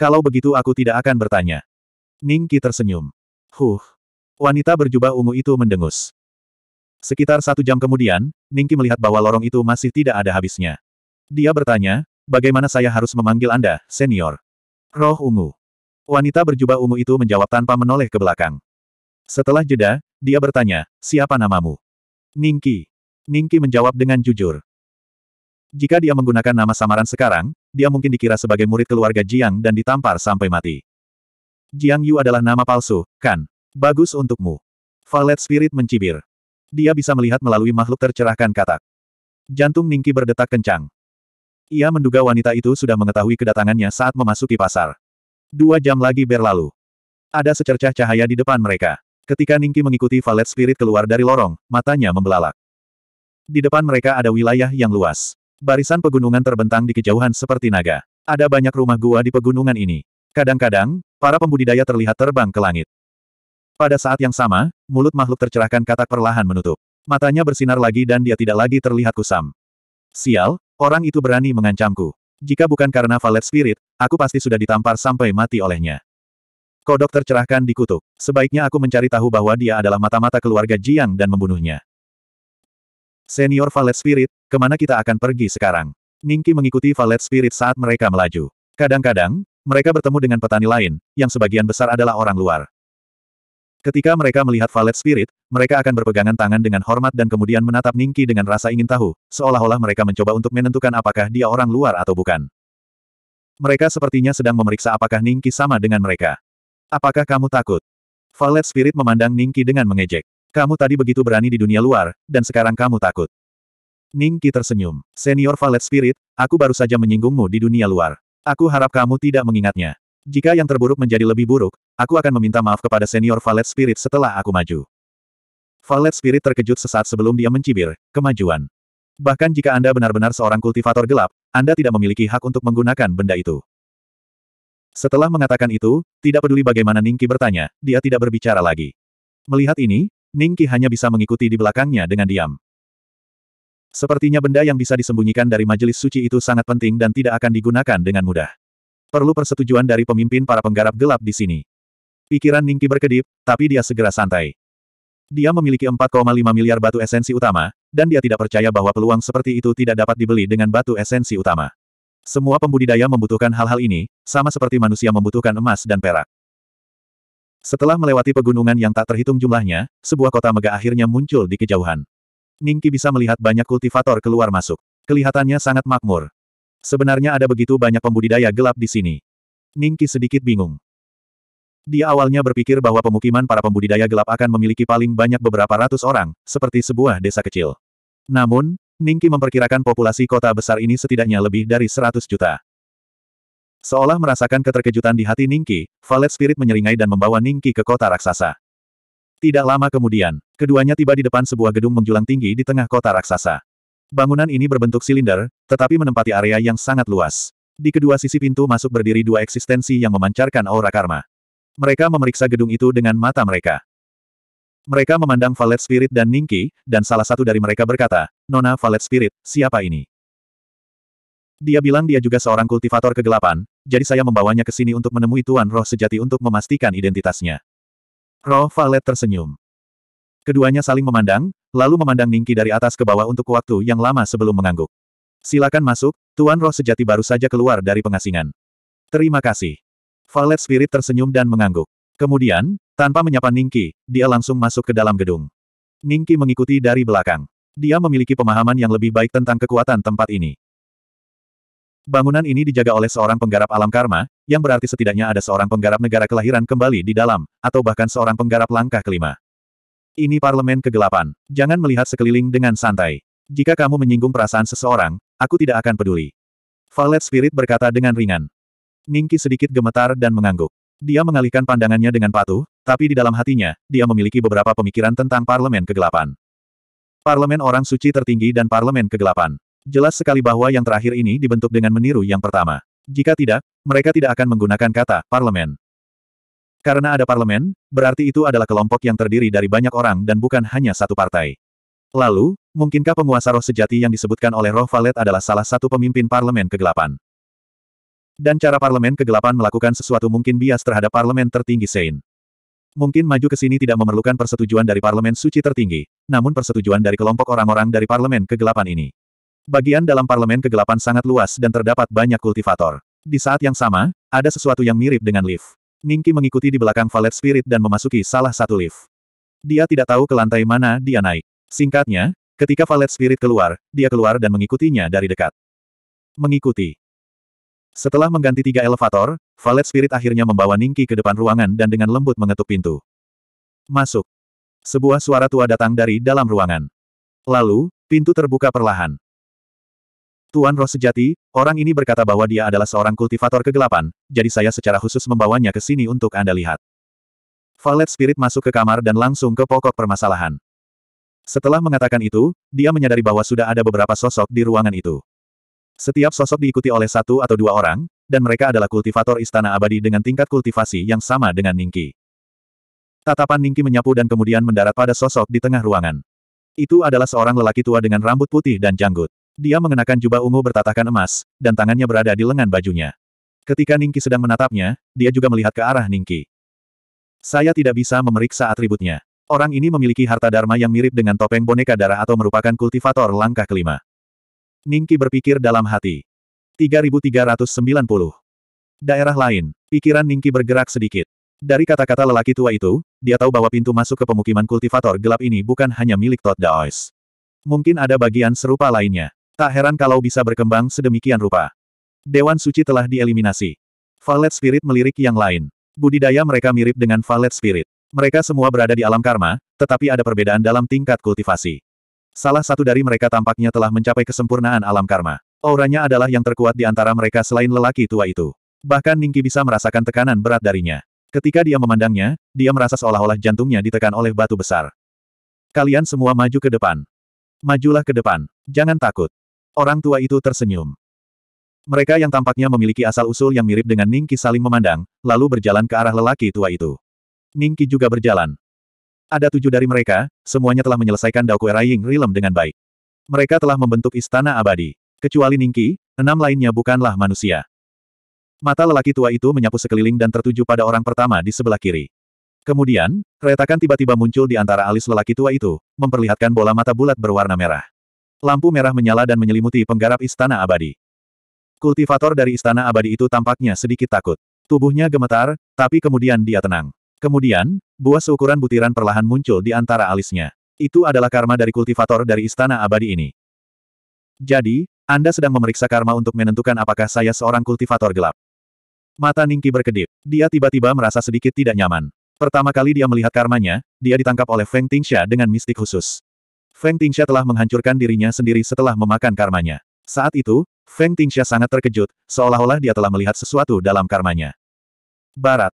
Kalau begitu aku tidak akan bertanya. Ningki tersenyum. Huh, Wanita berjubah ungu itu mendengus. Sekitar satu jam kemudian, Ningki melihat bahwa lorong itu masih tidak ada habisnya. Dia bertanya, bagaimana saya harus memanggil Anda, senior? Roh ungu. Wanita berjubah ungu itu menjawab tanpa menoleh ke belakang. Setelah jeda, dia bertanya, siapa namamu? Ningki. Ningki menjawab dengan jujur. Jika dia menggunakan nama samaran sekarang, dia mungkin dikira sebagai murid keluarga Jiang dan ditampar sampai mati. Jiang Yu adalah nama palsu, kan? Bagus untukmu. Valet Spirit mencibir. Dia bisa melihat melalui makhluk tercerahkan katak. Jantung Ningki berdetak kencang. Ia menduga wanita itu sudah mengetahui kedatangannya saat memasuki pasar. Dua jam lagi berlalu. Ada secercah cahaya di depan mereka. Ketika Ningki mengikuti Valet Spirit keluar dari lorong, matanya membelalak. Di depan mereka ada wilayah yang luas. Barisan pegunungan terbentang di kejauhan seperti naga. Ada banyak rumah gua di pegunungan ini. Kadang-kadang, para pembudidaya terlihat terbang ke langit. Pada saat yang sama, mulut makhluk tercerahkan katak perlahan menutup. Matanya bersinar lagi dan dia tidak lagi terlihat kusam. Sial, orang itu berani mengancamku. Jika bukan karena Valet Spirit, aku pasti sudah ditampar sampai mati olehnya. Kodok tercerahkan dikutuk. Sebaiknya aku mencari tahu bahwa dia adalah mata-mata keluarga Jiang dan membunuhnya. Senior Valet Spirit, kemana kita akan pergi sekarang? Ningki mengikuti Valet Spirit saat mereka melaju. Kadang-kadang, mereka bertemu dengan petani lain, yang sebagian besar adalah orang luar. Ketika mereka melihat Valet Spirit, mereka akan berpegangan tangan dengan hormat dan kemudian menatap Ningki dengan rasa ingin tahu, seolah-olah mereka mencoba untuk menentukan apakah dia orang luar atau bukan. Mereka sepertinya sedang memeriksa apakah Ningki sama dengan mereka. Apakah kamu takut? Valet Spirit memandang Ningki dengan mengejek. Kamu tadi begitu berani di dunia luar, dan sekarang kamu takut. Ningki tersenyum. Senior Valet Spirit, aku baru saja menyinggungmu di dunia luar. Aku harap kamu tidak mengingatnya. Jika yang terburuk menjadi lebih buruk, aku akan meminta maaf kepada senior Valet Spirit setelah aku maju. Valet Spirit terkejut sesaat sebelum dia mencibir, kemajuan. Bahkan jika Anda benar-benar seorang kultivator gelap, Anda tidak memiliki hak untuk menggunakan benda itu. Setelah mengatakan itu, tidak peduli bagaimana Ningki bertanya, dia tidak berbicara lagi. Melihat ini, Ningki hanya bisa mengikuti di belakangnya dengan diam. Sepertinya benda yang bisa disembunyikan dari majelis suci itu sangat penting dan tidak akan digunakan dengan mudah. Perlu persetujuan dari pemimpin para penggarap gelap di sini. Pikiran Ningki berkedip, tapi dia segera santai. Dia memiliki 4,5 miliar batu esensi utama, dan dia tidak percaya bahwa peluang seperti itu tidak dapat dibeli dengan batu esensi utama. Semua pembudidaya membutuhkan hal-hal ini, sama seperti manusia membutuhkan emas dan perak. Setelah melewati pegunungan yang tak terhitung jumlahnya, sebuah kota megah akhirnya muncul di kejauhan. Ningki bisa melihat banyak kultivator keluar masuk. Kelihatannya sangat makmur. Sebenarnya ada begitu banyak pembudidaya gelap di sini. Ningki sedikit bingung. Dia awalnya berpikir bahwa pemukiman para pembudidaya gelap akan memiliki paling banyak beberapa ratus orang, seperti sebuah desa kecil. Namun, Ningki memperkirakan populasi kota besar ini setidaknya lebih dari seratus juta. Seolah merasakan keterkejutan di hati Ningki, Valet Spirit menyeringai dan membawa Ningki ke kota raksasa. Tidak lama kemudian, keduanya tiba di depan sebuah gedung menjulang tinggi di tengah kota raksasa. Bangunan ini berbentuk silinder, tetapi menempati area yang sangat luas. Di kedua sisi pintu masuk berdiri dua eksistensi yang memancarkan aura karma. Mereka memeriksa gedung itu dengan mata mereka. Mereka memandang Valet Spirit dan Ningki, dan salah satu dari mereka berkata, Nona Valet Spirit, siapa ini? Dia bilang dia juga seorang kultivator kegelapan, jadi saya membawanya ke sini untuk menemui Tuan Roh sejati untuk memastikan identitasnya. Roh Valet tersenyum. Keduanya saling memandang, lalu memandang Ningki dari atas ke bawah untuk waktu yang lama sebelum mengangguk. Silakan masuk, Tuan Roh Sejati baru saja keluar dari pengasingan. Terima kasih. Valet Spirit tersenyum dan mengangguk. Kemudian, tanpa menyapa Ningki, dia langsung masuk ke dalam gedung. Ningki mengikuti dari belakang. Dia memiliki pemahaman yang lebih baik tentang kekuatan tempat ini. Bangunan ini dijaga oleh seorang penggarap alam karma, yang berarti setidaknya ada seorang penggarap negara kelahiran kembali di dalam, atau bahkan seorang penggarap langkah kelima. Ini parlemen kegelapan. Jangan melihat sekeliling dengan santai. Jika kamu menyinggung perasaan seseorang, aku tidak akan peduli. Valet Spirit berkata dengan ringan. Ningki sedikit gemetar dan mengangguk. Dia mengalihkan pandangannya dengan patuh, tapi di dalam hatinya, dia memiliki beberapa pemikiran tentang parlemen kegelapan. Parlemen orang suci tertinggi dan parlemen kegelapan. Jelas sekali bahwa yang terakhir ini dibentuk dengan meniru yang pertama. Jika tidak, mereka tidak akan menggunakan kata parlemen. Karena ada parlemen, berarti itu adalah kelompok yang terdiri dari banyak orang dan bukan hanya satu partai. Lalu, mungkinkah penguasa roh sejati yang disebutkan oleh roh Valet adalah salah satu pemimpin parlemen kegelapan? Dan cara parlemen kegelapan melakukan sesuatu mungkin bias terhadap parlemen tertinggi Sein. Mungkin maju ke sini tidak memerlukan persetujuan dari parlemen suci tertinggi, namun persetujuan dari kelompok orang-orang dari parlemen kegelapan ini. Bagian dalam parlemen kegelapan sangat luas dan terdapat banyak kultivator. Di saat yang sama, ada sesuatu yang mirip dengan lift. Ningki mengikuti di belakang Valet Spirit dan memasuki salah satu lift. Dia tidak tahu ke lantai mana dia naik. Singkatnya, ketika Valet Spirit keluar, dia keluar dan mengikutinya dari dekat. Mengikuti. Setelah mengganti tiga elevator, Valet Spirit akhirnya membawa Ningki ke depan ruangan dan dengan lembut mengetuk pintu. Masuk. Sebuah suara tua datang dari dalam ruangan. Lalu, pintu terbuka perlahan. Tuan Roh Sejati, orang ini berkata bahwa dia adalah seorang kultivator kegelapan, jadi saya secara khusus membawanya ke sini untuk Anda lihat. Valet Spirit masuk ke kamar dan langsung ke pokok permasalahan. Setelah mengatakan itu, dia menyadari bahwa sudah ada beberapa sosok di ruangan itu. Setiap sosok diikuti oleh satu atau dua orang, dan mereka adalah kultivator istana abadi dengan tingkat kultivasi yang sama dengan Ningki. Tatapan Ningki menyapu dan kemudian mendarat pada sosok di tengah ruangan. Itu adalah seorang lelaki tua dengan rambut putih dan janggut. Dia mengenakan jubah ungu bertatakan emas, dan tangannya berada di lengan bajunya. Ketika Ningki sedang menatapnya, dia juga melihat ke arah Ningki. Saya tidak bisa memeriksa atributnya. Orang ini memiliki harta dharma yang mirip dengan topeng boneka darah atau merupakan kultivator langkah kelima. Ningki berpikir dalam hati. 3390. Daerah lain, pikiran Ningki bergerak sedikit. Dari kata-kata lelaki tua itu, dia tahu bahwa pintu masuk ke pemukiman kultivator gelap ini bukan hanya milik Todd Daois. Mungkin ada bagian serupa lainnya. Tak heran kalau bisa berkembang sedemikian rupa. Dewan suci telah dieliminasi. Valet Spirit melirik yang lain. Budidaya mereka mirip dengan Valet Spirit. Mereka semua berada di alam karma, tetapi ada perbedaan dalam tingkat kultivasi. Salah satu dari mereka tampaknya telah mencapai kesempurnaan alam karma. Auranya adalah yang terkuat di antara mereka selain lelaki tua itu. Bahkan Ningki bisa merasakan tekanan berat darinya. Ketika dia memandangnya, dia merasa seolah-olah jantungnya ditekan oleh batu besar. Kalian semua maju ke depan. Majulah ke depan. Jangan takut. Orang tua itu tersenyum. Mereka yang tampaknya memiliki asal-usul yang mirip dengan Ningki saling memandang, lalu berjalan ke arah lelaki tua itu. Ningki juga berjalan. Ada tujuh dari mereka, semuanya telah menyelesaikan Daokue Raying Rilem dengan baik. Mereka telah membentuk istana abadi. Kecuali Ningki, enam lainnya bukanlah manusia. Mata lelaki tua itu menyapu sekeliling dan tertuju pada orang pertama di sebelah kiri. Kemudian, retakan tiba-tiba muncul di antara alis lelaki tua itu, memperlihatkan bola mata bulat berwarna merah. Lampu merah menyala dan menyelimuti penggarap istana abadi. Kultivator dari istana abadi itu tampaknya sedikit takut. Tubuhnya gemetar, tapi kemudian dia tenang. Kemudian, buah seukuran butiran perlahan muncul di antara alisnya. Itu adalah karma dari kultivator dari istana abadi ini. Jadi, Anda sedang memeriksa karma untuk menentukan apakah saya seorang kultivator gelap. Mata Ningki berkedip. Dia tiba-tiba merasa sedikit tidak nyaman. Pertama kali dia melihat karmanya, dia ditangkap oleh Feng Tingxia dengan mistik khusus. Feng Tingxia telah menghancurkan dirinya sendiri setelah memakan karmanya. Saat itu, Feng Tingxia sangat terkejut, seolah-olah dia telah melihat sesuatu dalam karmanya. Barat.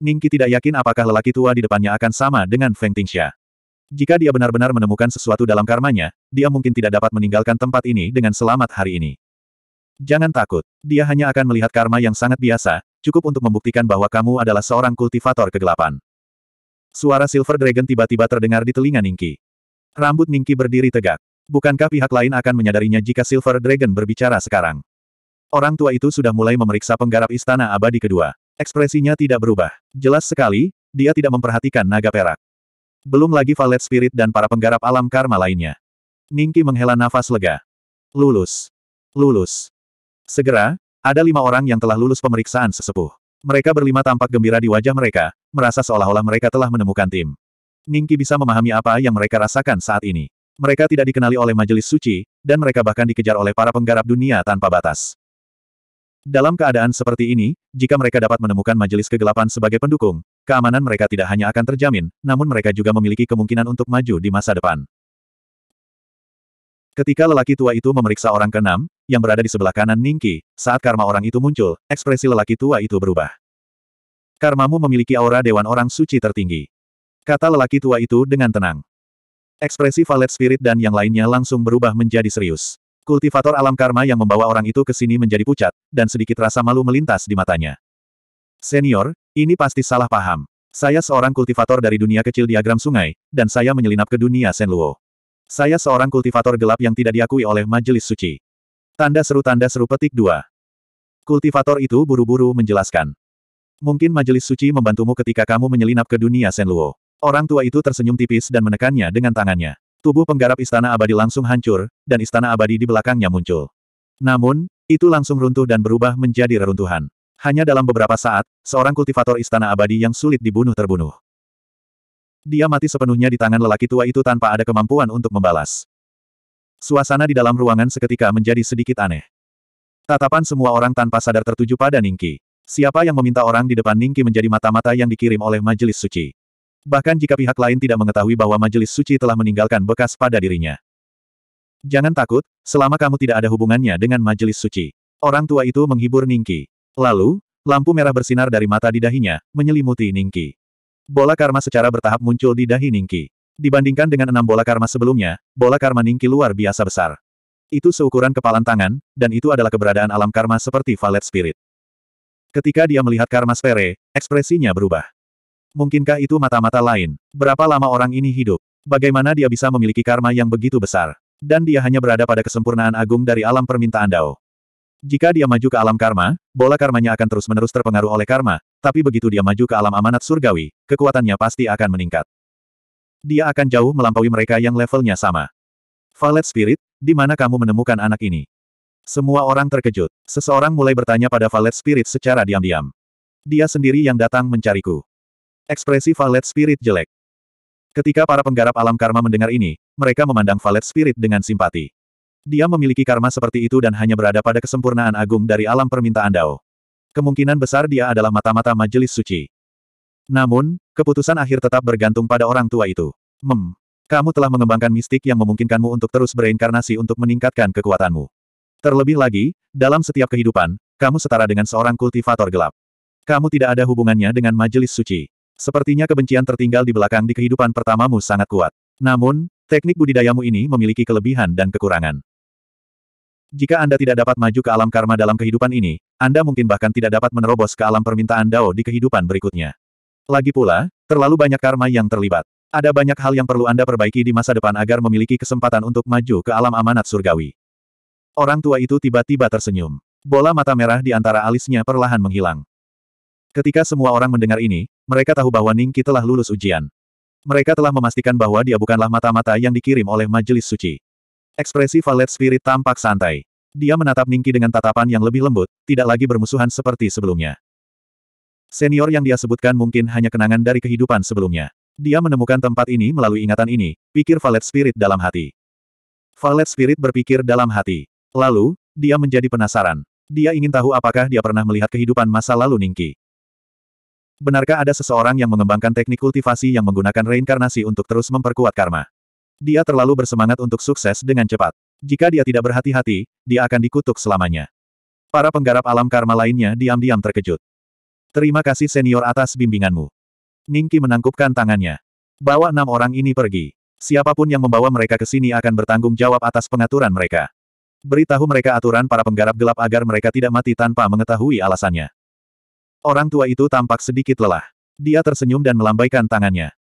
Ningki tidak yakin apakah lelaki tua di depannya akan sama dengan Feng Tingxia. Jika dia benar-benar menemukan sesuatu dalam karmanya, dia mungkin tidak dapat meninggalkan tempat ini dengan selamat hari ini. Jangan takut, dia hanya akan melihat karma yang sangat biasa, cukup untuk membuktikan bahwa kamu adalah seorang kultivator kegelapan. Suara Silver Dragon tiba-tiba terdengar di telinga Ningki. Rambut Ningki berdiri tegak. Bukankah pihak lain akan menyadarinya jika Silver Dragon berbicara sekarang? Orang tua itu sudah mulai memeriksa penggarap istana abadi kedua. Ekspresinya tidak berubah. Jelas sekali, dia tidak memperhatikan naga perak. Belum lagi valet spirit dan para penggarap alam karma lainnya. Ningki menghela nafas lega. Lulus. Lulus. Segera, ada lima orang yang telah lulus pemeriksaan sesepuh. Mereka berlima tampak gembira di wajah mereka, merasa seolah-olah mereka telah menemukan tim. Ningki bisa memahami apa yang mereka rasakan saat ini. Mereka tidak dikenali oleh majelis suci, dan mereka bahkan dikejar oleh para penggarap dunia tanpa batas. Dalam keadaan seperti ini, jika mereka dapat menemukan majelis kegelapan sebagai pendukung, keamanan mereka tidak hanya akan terjamin, namun mereka juga memiliki kemungkinan untuk maju di masa depan. Ketika lelaki tua itu memeriksa orang keenam, yang berada di sebelah kanan Ningki, saat karma orang itu muncul, ekspresi lelaki tua itu berubah. Karmamu memiliki aura dewan orang suci tertinggi. Kata lelaki tua itu dengan tenang. Ekspresi Valet Spirit dan yang lainnya langsung berubah menjadi serius. Kultivator alam karma yang membawa orang itu ke sini menjadi pucat, dan sedikit rasa malu melintas di matanya. Senior, ini pasti salah paham. Saya seorang kultivator dari dunia kecil diagram sungai, dan saya menyelinap ke dunia Senluo. Saya seorang kultivator gelap yang tidak diakui oleh majelis suci. Tanda seru tanda seru petik dua. Kultivator itu buru-buru menjelaskan. Mungkin majelis suci membantumu ketika kamu menyelinap ke dunia Senluo. Orang tua itu tersenyum tipis dan menekannya dengan tangannya. Tubuh penggarap istana abadi langsung hancur, dan istana abadi di belakangnya muncul. Namun, itu langsung runtuh dan berubah menjadi reruntuhan. Hanya dalam beberapa saat, seorang kultivator istana abadi yang sulit dibunuh terbunuh. Dia mati sepenuhnya di tangan lelaki tua itu tanpa ada kemampuan untuk membalas. Suasana di dalam ruangan seketika menjadi sedikit aneh. Tatapan semua orang tanpa sadar tertuju pada Ningki. Siapa yang meminta orang di depan Ningki menjadi mata-mata yang dikirim oleh majelis suci? Bahkan jika pihak lain tidak mengetahui bahwa majelis suci telah meninggalkan bekas pada dirinya. Jangan takut, selama kamu tidak ada hubungannya dengan majelis suci. Orang tua itu menghibur Ningki. Lalu, lampu merah bersinar dari mata di dahinya, menyelimuti Ningki. Bola karma secara bertahap muncul di dahi Ningki. Dibandingkan dengan enam bola karma sebelumnya, bola karma Ningki luar biasa besar. Itu seukuran kepalan tangan, dan itu adalah keberadaan alam karma seperti valet spirit. Ketika dia melihat karma sphere, ekspresinya berubah. Mungkinkah itu mata-mata lain? Berapa lama orang ini hidup? Bagaimana dia bisa memiliki karma yang begitu besar? Dan dia hanya berada pada kesempurnaan agung dari alam permintaan Dao. Jika dia maju ke alam karma, bola karmanya akan terus-menerus terpengaruh oleh karma, tapi begitu dia maju ke alam amanat surgawi, kekuatannya pasti akan meningkat. Dia akan jauh melampaui mereka yang levelnya sama. Valet Spirit, di mana kamu menemukan anak ini? Semua orang terkejut. Seseorang mulai bertanya pada Valet Spirit secara diam-diam. Dia sendiri yang datang mencariku. Ekspresi Valet Spirit jelek. Ketika para penggarap alam karma mendengar ini, mereka memandang Valet Spirit dengan simpati. Dia memiliki karma seperti itu dan hanya berada pada kesempurnaan agung dari alam permintaan Dao. Kemungkinan besar dia adalah mata-mata majelis suci. Namun, keputusan akhir tetap bergantung pada orang tua itu. Mem. Kamu telah mengembangkan mistik yang memungkinkanmu untuk terus bereinkarnasi untuk meningkatkan kekuatanmu. Terlebih lagi, dalam setiap kehidupan, kamu setara dengan seorang kultivator gelap. Kamu tidak ada hubungannya dengan majelis suci. Sepertinya kebencian tertinggal di belakang di kehidupan pertamamu sangat kuat. Namun, teknik budidayamu ini memiliki kelebihan dan kekurangan. Jika Anda tidak dapat maju ke alam karma dalam kehidupan ini, Anda mungkin bahkan tidak dapat menerobos ke alam permintaan Dao di kehidupan berikutnya. Lagi pula, terlalu banyak karma yang terlibat. Ada banyak hal yang perlu Anda perbaiki di masa depan agar memiliki kesempatan untuk maju ke alam amanat surgawi. Orang tua itu tiba-tiba tersenyum. Bola mata merah di antara alisnya perlahan menghilang. Ketika semua orang mendengar ini, mereka tahu bahwa Ningki telah lulus ujian. Mereka telah memastikan bahwa dia bukanlah mata-mata yang dikirim oleh majelis suci. Ekspresi Valet Spirit tampak santai. Dia menatap Ningki dengan tatapan yang lebih lembut, tidak lagi bermusuhan seperti sebelumnya. Senior yang dia sebutkan mungkin hanya kenangan dari kehidupan sebelumnya. Dia menemukan tempat ini melalui ingatan ini, pikir Valet Spirit dalam hati. Valet Spirit berpikir dalam hati. Lalu, dia menjadi penasaran. Dia ingin tahu apakah dia pernah melihat kehidupan masa lalu Ningki. Benarkah ada seseorang yang mengembangkan teknik kultivasi yang menggunakan reinkarnasi untuk terus memperkuat karma? Dia terlalu bersemangat untuk sukses dengan cepat. Jika dia tidak berhati-hati, dia akan dikutuk selamanya. Para penggarap alam karma lainnya diam-diam terkejut. Terima kasih senior atas bimbinganmu. Ningki menangkupkan tangannya. Bawa enam orang ini pergi. Siapapun yang membawa mereka ke sini akan bertanggung jawab atas pengaturan mereka. Beritahu mereka aturan para penggarap gelap agar mereka tidak mati tanpa mengetahui alasannya. Orang tua itu tampak sedikit lelah. Dia tersenyum dan melambaikan tangannya.